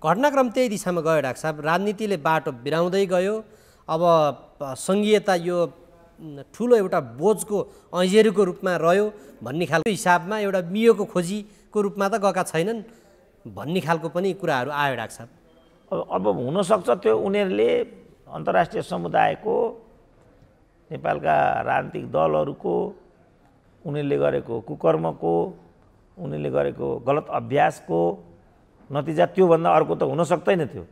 घटनाक्रम त्यही दिशामा गयो डाक्टर साहब राजनीतिले बाटो बिराउँदै गयो अब सङ्घीयता यो ठुलो एउटा बोझको ऐजेरोको रूपमा रह्यो भन्ने खालको हिसाबमा एउटा मियोको खोजीको रूपमा त गएका छैनन् भन्ने खालको पनि कुराहरू आयो छ अब हुनसक्छ त्यो उनीहरूले अन्तर्राष्ट्रिय समुदायको नेपालका राजनीतिक दलहरूको उनीहरूले गरेको कुकर्मको उनीहरूले गरेको गलत अभ्यासको नतिजा त्योभन्दा अर्को त हुन सक्दैन थियो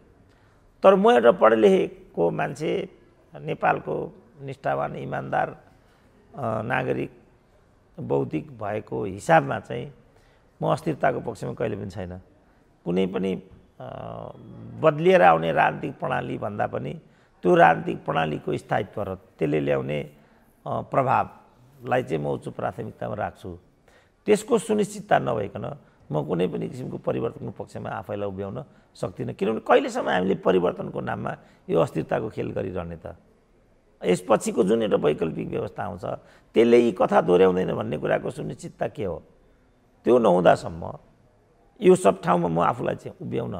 तर म एउटा पढे लेखेको मान्छे नेपालको निष्ठावान इमान्दार नागरिक बौद्धिक भएको हिसाबमा चाहिँ म अस्थिरताको पक्षमा कहिले पनि छैन कुनै पनि बदलिएर आउने राजनीतिक प्रणाली भन्दा पनि त्यो राजनीतिक प्रणालीको स्थायित्व र त्यसले ल्याउने प्रभावलाई चाहिँ म उच्च प्राथमिकतामा राख्छु त्यसको सुनिश्चितता नभइकन म कुनै पनि किसिमको परिवर्तनको पक्षमा आफैलाई उभ्याउन सक्दिनँ किनभने कहिलेसम्म हामीले परिवर्तनको नाममा यो अस्थिरताको खेल गरिरहने त यसपछिको जुन एउटा वैकल्पिक व्यवस्था आउँछ त्यसले यी कथा दोहोऱ्याउँदैन भन्ने कुराको सुनिश्चितता के हो त्यो नहुँदासम्म यो सब ठाउँमा म आफूलाई चाहिँ उभ्याउन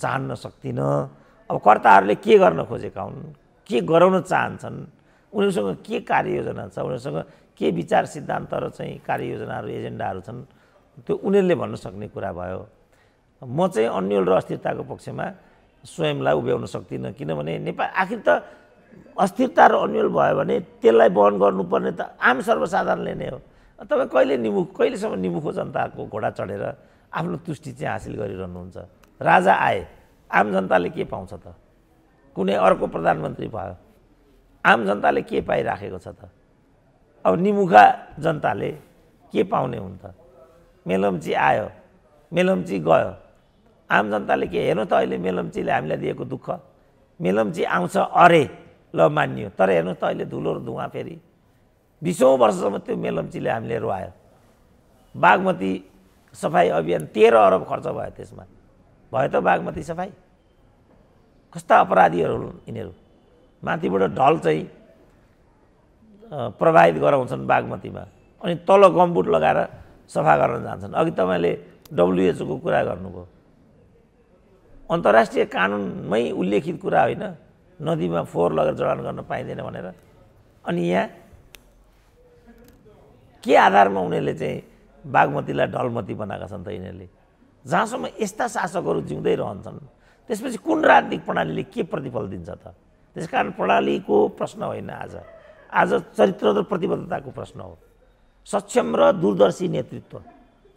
चाहन्न सक्दिनँ अब कर्ताहरूले के गर्न खोजेका हुन् के गराउन चाहन्छन् उनीहरूसँग के कार्ययोजना छ उनीहरूसँग के विचार सिद्धान्त र चाहिँ कार्ययोजनाहरू एजेन्डाहरू छन् त्यो उनीहरूले भन्न सक्ने कुरा भयो म चाहिँ अन्यल र अस्थिरताको पक्षमा स्वयंलाई उभ्याउन सक्दिनँ किनभने नेपाल आखिर त अस्थिरता र अन्यल भयो भने त्यसलाई वहन गर्नुपर्ने त आम सर्वसाधारणले नै हो तपाईँ कहिले निमुख कहिलेसम्म निमुखो जनताको घोडा चढेर आफ्नो तुष्टि चाहिँ हासिल गरिरहनुहुन्छ राजा आए आम जनताले के पाउँछ त कुनै अर्को प्रधानमन्त्री भयो आम जनताले के पाइराखेको छ त अब निमुखा जनताले के पाउने हुन् त मेलम्ची आयो मेलम्ची गयो आम जनताले के हेर्नु त अहिले मेलम्चीले हामीलाई दिएको दुःख मेलम्ची आउँछ अरे ल मानियो तर हेर्नु त अहिले धुलो र धुवा फेरि बिसौँ वर्षसम्म त्यो मेलम्चीले हामीले रोयो बागमती सफाइ अभियान तेह्र अरब खर्च भयो त्यसमा भयो त बागमती सफाइ कस्ता अपराधीहरू हुन् यिनीहरू माथिबाट ढल चाहिँ प्रभावित गराउँछन् बागमतीमा अनि तल गम्बुट लगाएर सफा गर्न जान्छन् अघि तपाईँले डब्लुएचओको कुरा गर्नुभयो अन्तर्राष्ट्रिय कानुनमै उल्लेखित कुरा होइन नदीमा फोहोर लगेर जडान गर्न पाइँदैन भनेर अनि यहाँ के आधारमा उनीहरूले चाहिँ बागमतीलाई ढलमती बनाएका छन् त यिनीहरूले जहाँसम्म यस्ता शासकहरू जिउँदै रहन्छन् त्यसपछि कुन राजनीतिक प्रणालीले के प्रतिफल दिन्छ त त्यस कारण प्रणालीको प्रश्न होइन आज आज चरित्र र प्रतिबद्धताको प्रश्न हो सक्षम र दूरदर्शी नेतृत्व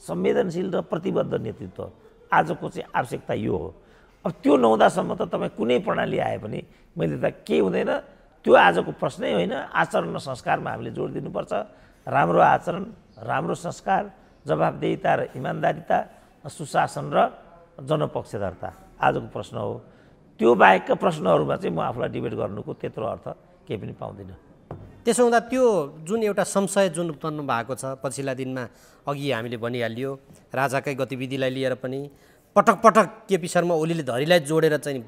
संवेदनशील र प्रतिबद्ध नेतृत्व आजको चाहिँ आवश्यकता यो हो अब त्यो नहुँदासम्म त तपाईँ कुनै प्रणाली आए पनि मैले त केही हुँदैन त्यो आजको प्रश्नै होइन आचरण र संस्कारमा हामीले जोड दिनुपर्छ राम्रो आचरण राम्रो संस्कार जवाबदेहिता र इमान्दारिता सुशासन र जनपक्षधरता आजको प्रश्न हो त्यो बाहेकका प्रश्नहरूमा चाहिँ म आफूलाई डिबेट गर्नुको त्यत्रो अर्थ केही पनि पाउँदिनँ त्यसो हुँदा त्यो जुन एउटा संशय जुन उत्पन्न भएको छ पछिल्ला दिनमा अघि हामीले भनिहालियो राजाकै गतिविधिलाई लिएर पनि पटक पटक केपी शर्मा ओलीले धरीलाई जोडेर चाहिँ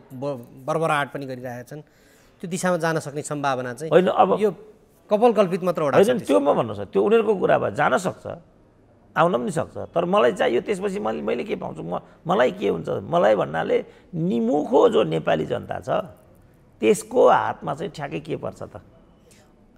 बर्बराहट पनि गरिरहेका छन् त्यो दिशामा जान सक्ने सम्भावना चाहिँ होइन अब यो कपाल कल्पित मात्र होइन त्यो म भन्नु सक्छु त्यो उनीहरूको कुरा भयो जान सक्छ आउन पनि सक्छ तर मलाई चाहियो त्यसपछि मैले मैले के पाउँछु म मलाई के हुन्छ मलाई भन्नाले निमुखो जो नेपाली जनता छ त्यसको हातमा चाहिँ ठ्याक्कै के पर्छ त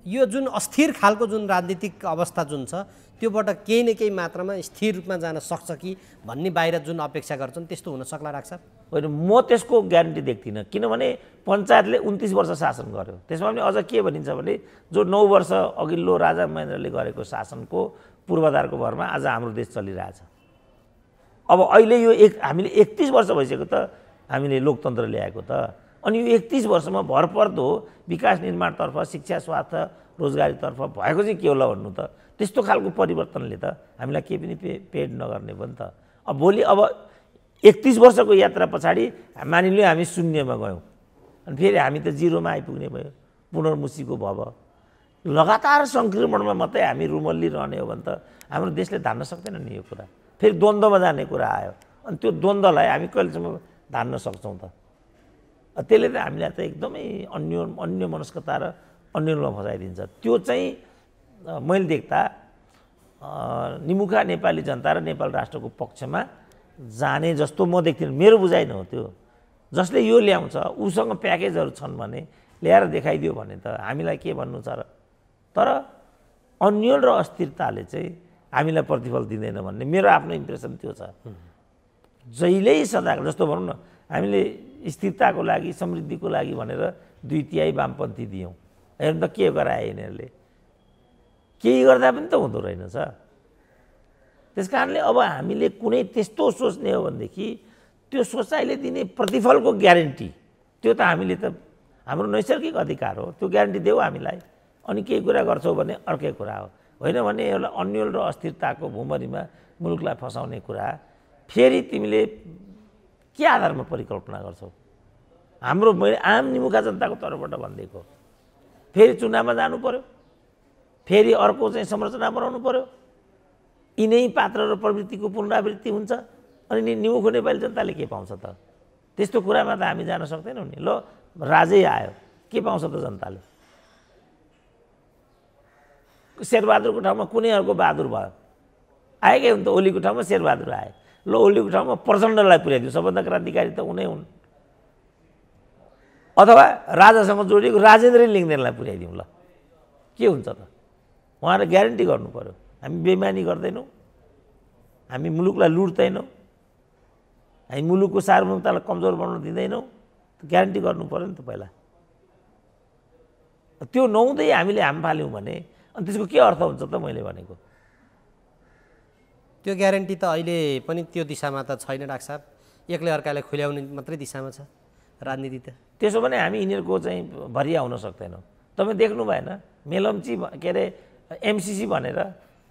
यो जुन अस्थिर खालको जुन राजनीतिक अवस्था जुन छ त्योबाट केही न केही मात्रामा स्थिर रूपमा जान सक्छ कि भन्ने बाहिर जुन अपेक्षा गर्छन् त्यस्तो हुन सक्ला राख्छ होइन म त्यसको ग्यारेन्टी देख्दिनँ किनभने पञ्चायतले उन्तिस वर्ष शासन गर्यो त्यसमा पनि अझ के भनिन्छ भने जो नौ वर्ष अघिल्लो राजा महेन्द्रले गरेको शासनको पूर्वाधारको भरमा आज हाम्रो देश चलिरहेछ अब अहिले यो एक हामीले एकतिस वर्ष भइसक्यो त हामीले लोकतन्त्र ल्याएको त अनि यो एकतिस वर्षमा भरपर्दो विकास निर्माणतर्फ शिक्षा स्वास्थ्य रोजगारीतर्फ भएको चाहिँ के होला भन्नु त त्यस्तो खालको परिवर्तनले त हामीलाई केही पनि पे पेड नगर्ने भयो नि त अब भोलि अब एकतिस वर्षको यात्रा पछाडि मानिलियो हामी शून्यमा गयौँ अनि फेरि हामी त जिरोमा आइपुग्ने भयो पुनर्मुसीको भव लगातार सङ्क्रमणमा मात्रै हामी रुमल्ली रहने हो भने त हाम्रो देशले धान्न सक्दैन नि यो कुरा फेरि द्वन्द्वमा जाने कुरा आयो अनि त्यो द्वन्द्वलाई हामी कहिलेसम्म धान्न सक्छौँ त त्यसले त हामीलाई त एकदमै अन्य अन्य मनस्कता र अन्यलमा फसाइदिन्छ त्यो चाहिँ मैले देख्दा निमुखा नेपाली जनता र नेपाल राष्ट्रको पक्षमा जाने जस्तो म देख्दिनँ मेरो बुझाइ हो त्यो जसले यो ल्याउँछ उसँग प्याकेजहरू छन् भने ल्याएर देखाइदियो भने त हामीलाई के भन्नु छ र तर अन्यल र अस्थिरताले चाहिँ हामीलाई प्रतिफल दिँदैन भन्ने मेरो आफ्नो इम्प्रेसन त्यो छ जहिल्यै सदा जस्तो भनौँ न हामीले स्थिरताको लागि समृद्धिको लागि भनेर दुई तिहाई वामपन्थी दियौँ हेर्नु त के गराए यिनीहरूले केही गर्दा पनि त हुँदो रहेनछ त्यस कारणले अब हामीले कुनै त्यस्तो सोच्ने हो भनेदेखि त्यो सोचाइले दिने प्रतिफलको ग्यारेन्टी त्यो त हामीले त हाम्रो नैसर्गिक अधिकार हो त्यो ग्यारेन्टी देऊ हामीलाई अनि केही कुरा गर्छौ भने अर्कै कुरा हो होइन भने एउटा अन्यल र अस्थिरताको भुमरीमा मुलुकलाई फसाउने कुरा फेरि तिमीले के आधारमा परिकल्पना गर्छौँ हाम्रो मैले आम निमुखा जनताको तर्फबाट भनिदिएको फेरि चुनावमा जानु पर्यो फेरि अर्को चाहिँ संरचना बनाउनु पर्यो यिनै पात्र र प्रवृत्तिको पुनरावृत्ति हुन्छ अनि निमुखो नेपाली जनताले के पाउँछ त त्यस्तो कुरामा त हामी जान सक्दैनौँ नि ल राजै आयो के पाउँछ त जनताले शेरबहादुरको ठाउँमा कुनै अर्को बहादुर भयो आएकै हुन् त ओलीको ठाउँमा शेरबहादुर आयो ल उसले ठाउँमा प्रचण्डलाई पुर्याइदियो सबभन्दा क्रान्तिकारी त उनै हुन् अथवा राजासँग जोडिएको राजेन्द्र लिङ्गदेनलाई पुर्याइदिउँ ल के हुन्छ त उहाँले ग्यारेन्टी गर्नु पऱ्यो हामी बेमानी गर्दैनौँ हामी मुलुकलाई लुट्दैनौँ हामी मुलुकको सार्वभौमतालाई कमजोर बनाउन दिँदैनौँ ग्यारेन्टी गर्नु पऱ्यो नि त पहिला त्यो नहुँदै हामीले हाम फाल्यौँ भने अनि त्यसको के अर्थ हुन्छ त मैले भनेको त्यो ग्यारेन्टी त अहिले पनि त्यो दिशामा त छैन डाक्टर साहब एक्लै अर्काले खुल्याउने मात्रै दिशामा छ राजनीति त त्यसो भने हामी यिनीहरूको चाहिँ भरिया हुन सक्दैनौँ तपाईँ देख्नु भएन मेलम्ची के अरे एमसिसी भनेर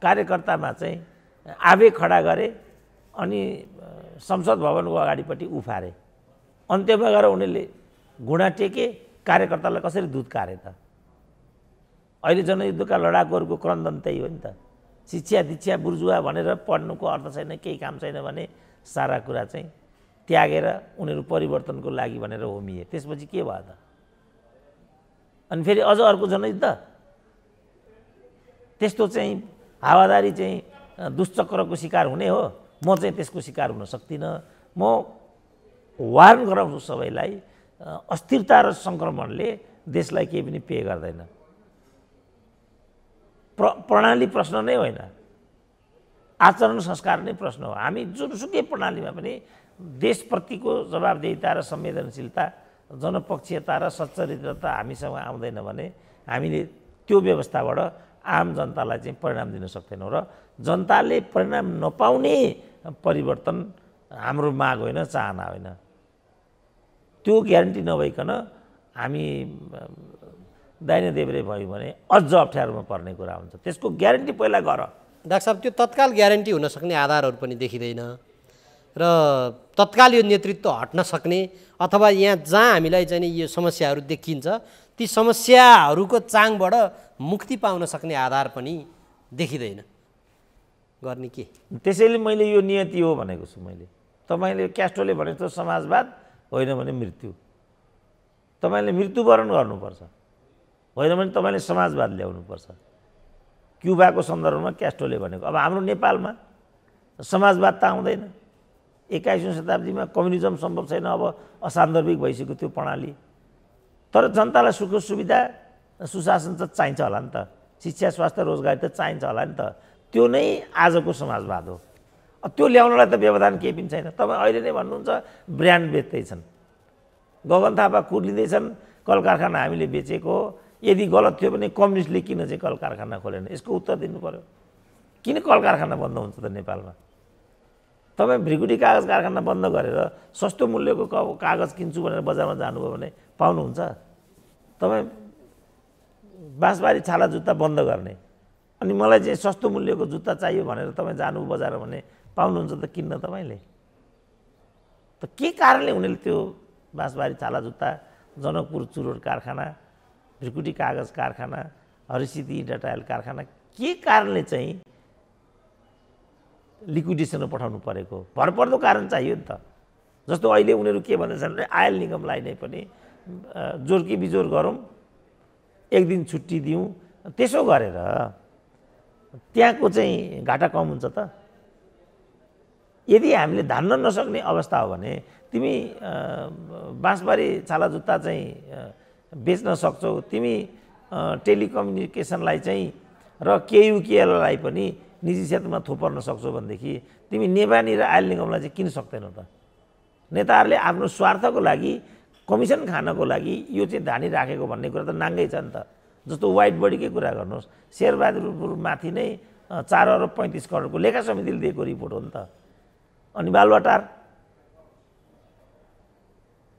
कार्यकर्तामा चाहिँ आवेग खडा गरे अनि संसद भवनको अगाडिपट्टि उफारे अन्त्यमा गएर उनीहरूले घुँडा टेके कार्यकर्तालाई कसरी दुध कारे त अहिले जनयुद्धका लडाकुहरूको क्रन्दन त्यही हो नि त शिक्षा दीक्षा बुर्जुवा भनेर पढ्नुको अर्थ छैन केही काम छैन भने सारा कुरा चाहिँ त्यागेर उनीहरू परिवर्तनको लागि भनेर होमिए त्यसपछि के भयो त अनि फेरि अझ अर्को झनै त त्यस्तो चाहिँ हावादारी चाहिँ दुश्चक्रको शिकार हुने हो म चाहिँ त्यसको शिकार हुन सक्दिनँ म वार्न गराउँछु सबैलाई अस्थिरता र सङ्क्रमणले देशलाई केही पनि पे गर्दैन प्र प्रणाली प्रश्न नै होइन आचरण संस्कार नै प्रश्न हो हामी जुनसुकै प्रणालीमा पनि देशप्रतिको जवाबदेहिता र संवेदनशीलता जनपक्षीयता र सच्चरित्रता हामीसँग आउँदैन भने हामीले त्यो व्यवस्थाबाट आम जनतालाई चाहिँ परिणाम दिन सक्दैनौँ र जनताले परिणाम नपाउने परिवर्तन हाम्रो माग होइन चाहना होइन त्यो ग्यारेन्टी नभइकन हामी दाहिने देब्रे भयो भने अझ अप्ठ्यारोमा पर्ने कुरा हुन्छ त्यसको ग्यारेन्टी पहिला गर डाक्टर साहब त्यो तत्काल ग्यारेन्टी हुन सक्ने आधारहरू पनि देखिँदैन र तत्काल यो नेतृत्व हट्न सक्ने अथवा यहाँ जहाँ हामीलाई चाहिँ यो समस्याहरू देखिन्छ ती समस्याहरूको चाङबाट मुक्ति पाउन सक्ने आधार पनि देखिँदैन गर्ने के त्यसैले मैले यो नियति हो भनेको छु मैले तपाईँले क्यास्टोले भनेको समाजवाद होइन भने मृत्यु तपाईँले मृत्युवरण गर्नुपर्छ होइन भने तपाईँले समाजवाद ल्याउनुपर्छ क्युबाको सन्दर्भमा क्यास्टोले भनेको अब हाम्रो नेपालमा समाजवाद त आउँदैन एक्काइसौँ शताब्दीमा कम्युनिजम सम्भव छैन अब असान्दर्भिक भइसक्यो त्यो प्रणाली तर जनतालाई सुख सुविधा सुशासन त चाहिन्छ होला नि त शिक्षा स्वास्थ्य रोजगारी त चाहिन्छ होला नि त त्यो नै आजको समाजवाद हो त्यो ल्याउनलाई त व्यवधान केही पनि छैन तपाईँ अहिले नै भन्नुहुन्छ ब्रान्ड बेच्दैछन् गगन थापा कुर्लिँदैछन् कल कारखाना हामीले बेचेको यदि गलत थियो भने कम्युनिस्टले किन चाहिँ कल कारखाना खोलेन यसको उत्तर दिनु पऱ्यो किन कल कारखाना बन्द हुन्छ त नेपालमा तपाईँ भ्रिकुटी कागज कारखाना बन्द गरेर सस्तो मूल्यको कागज किन्छु भनेर बजारमा जानुभयो भने पाउनुहुन्छ तपाईँ बाँसबारी छाला जुत्ता बन्द गर्ने अनि मलाई चाहिँ सस्तो मूल्यको जुत्ता चाहियो भनेर तपाईँ जानु बजार भने पाउनुहुन्छ त किन्न तपाईँले त के कारणले उनीहरूले त्यो बाँसबारी छाला जुत्ता जनकपुर चुरोट कारखाना भ्रिकुटी कागज कारखाना हरिसिद्धि डटायल कारखाना के कारणले चाहिँ लिक्विडेसनमा पठाउनु परेको भरपर्दो कारण चाहियो नि त जस्तो अहिले उनीहरू के भन्दैछन् भने आयल निगमलाई नै पनि जोर्की बिजोर गरौँ एक दिन छुट्टी दिउँ त्यसो गरेर त्यहाँको चाहिँ घाटा कम हुन्छ त यदि हामीले धान्न नसक्ने अवस्था हो भने तिमी बाँसबारी छाला जुत्ता चाहिँ बेच्न सक्छौ तिमी टेलिकम्युनिकेसनलाई चाहिँ र केयुकेएललाई पनि निजी क्षेत्रमा थोपर्न सक्छौ भनेदेखि तिमी नेपाली र आयल निगमलाई चाहिँ किन सक्दैनौ त नेताहरूले आफ्नो स्वार्थको लागि कमिसन खानको लागि यो चाहिँ धानी राखेको भन्ने कुरा त नाङ्गै छ नि त जस्तो वाइट बडीकै कुरा गर्नुहोस् शेरबहादुरपुरमाथि नै चार अरब पैँतिस करोडको लेखा समितिले दिएको रिपोर्ट हो नि त अनि बालवाटार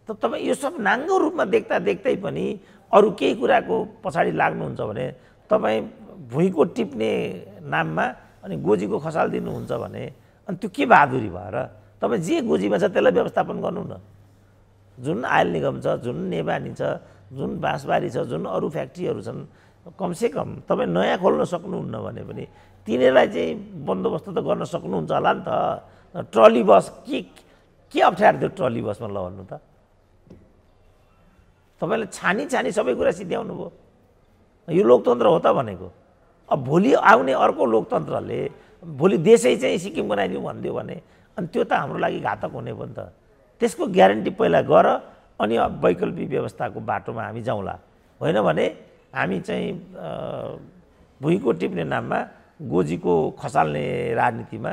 त तपाईँ यो सब नाङ्गो रूपमा देख्दा देख्दै पनि अरू केही कुराको पछाडि लाग्नुहुन्छ भने तपाईँ भुइँको टिप्ने नाममा अनि गोजीको खसाल दिनुहुन्छ भने अनि त्यो के बहादुरी भएर तपाईँ जे गोजीमा छ त्यसलाई व्यवस्थापन गर्नु न जुन आयल निगम छ जुन नेवानी छ जुन बाँसबारी छ जुन अरू फ्याक्ट्रीहरू छन् कमसेकम तपाईँ नयाँ खोल्न सक्नुहुन्न भने पनि तिनीहरूलाई चाहिँ बन्दोबस्त त गर्न सक्नुहुन्छ होला नि त ट्रली बस के के अप्ठ्यारो थियो ट्रली बसमा ल त तपाईँले छानी छानी सबै कुरा सिद्ध्याउनु भयो यो लोकतन्त्र हो त भनेको अब भोलि आउने अर्को लोकतन्त्रले भोलि देशै चाहिँ सिक्किम बनाइदिउँ भनिदियो भने अनि त्यो त हाम्रो लागि घातक हुने भयो नि त त्यसको ग्यारेन्टी पहिला गर अनि वैकल्पिक व्यवस्थाको बाटोमा हामी जाउँला होइन भने हामी चाहिँ भुइँको टिप्ने नाममा गोजीको खसाल्ने राजनीतिमा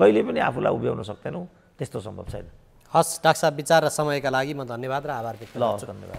कहिले पनि आफूलाई उभ्याउन सक्दैनौँ त्यस्तो सम्भव छैन हस् डाक्टर साहब विचार र समयका लागि म धन्यवाद र आभार व्यक्त ल धन्यवाद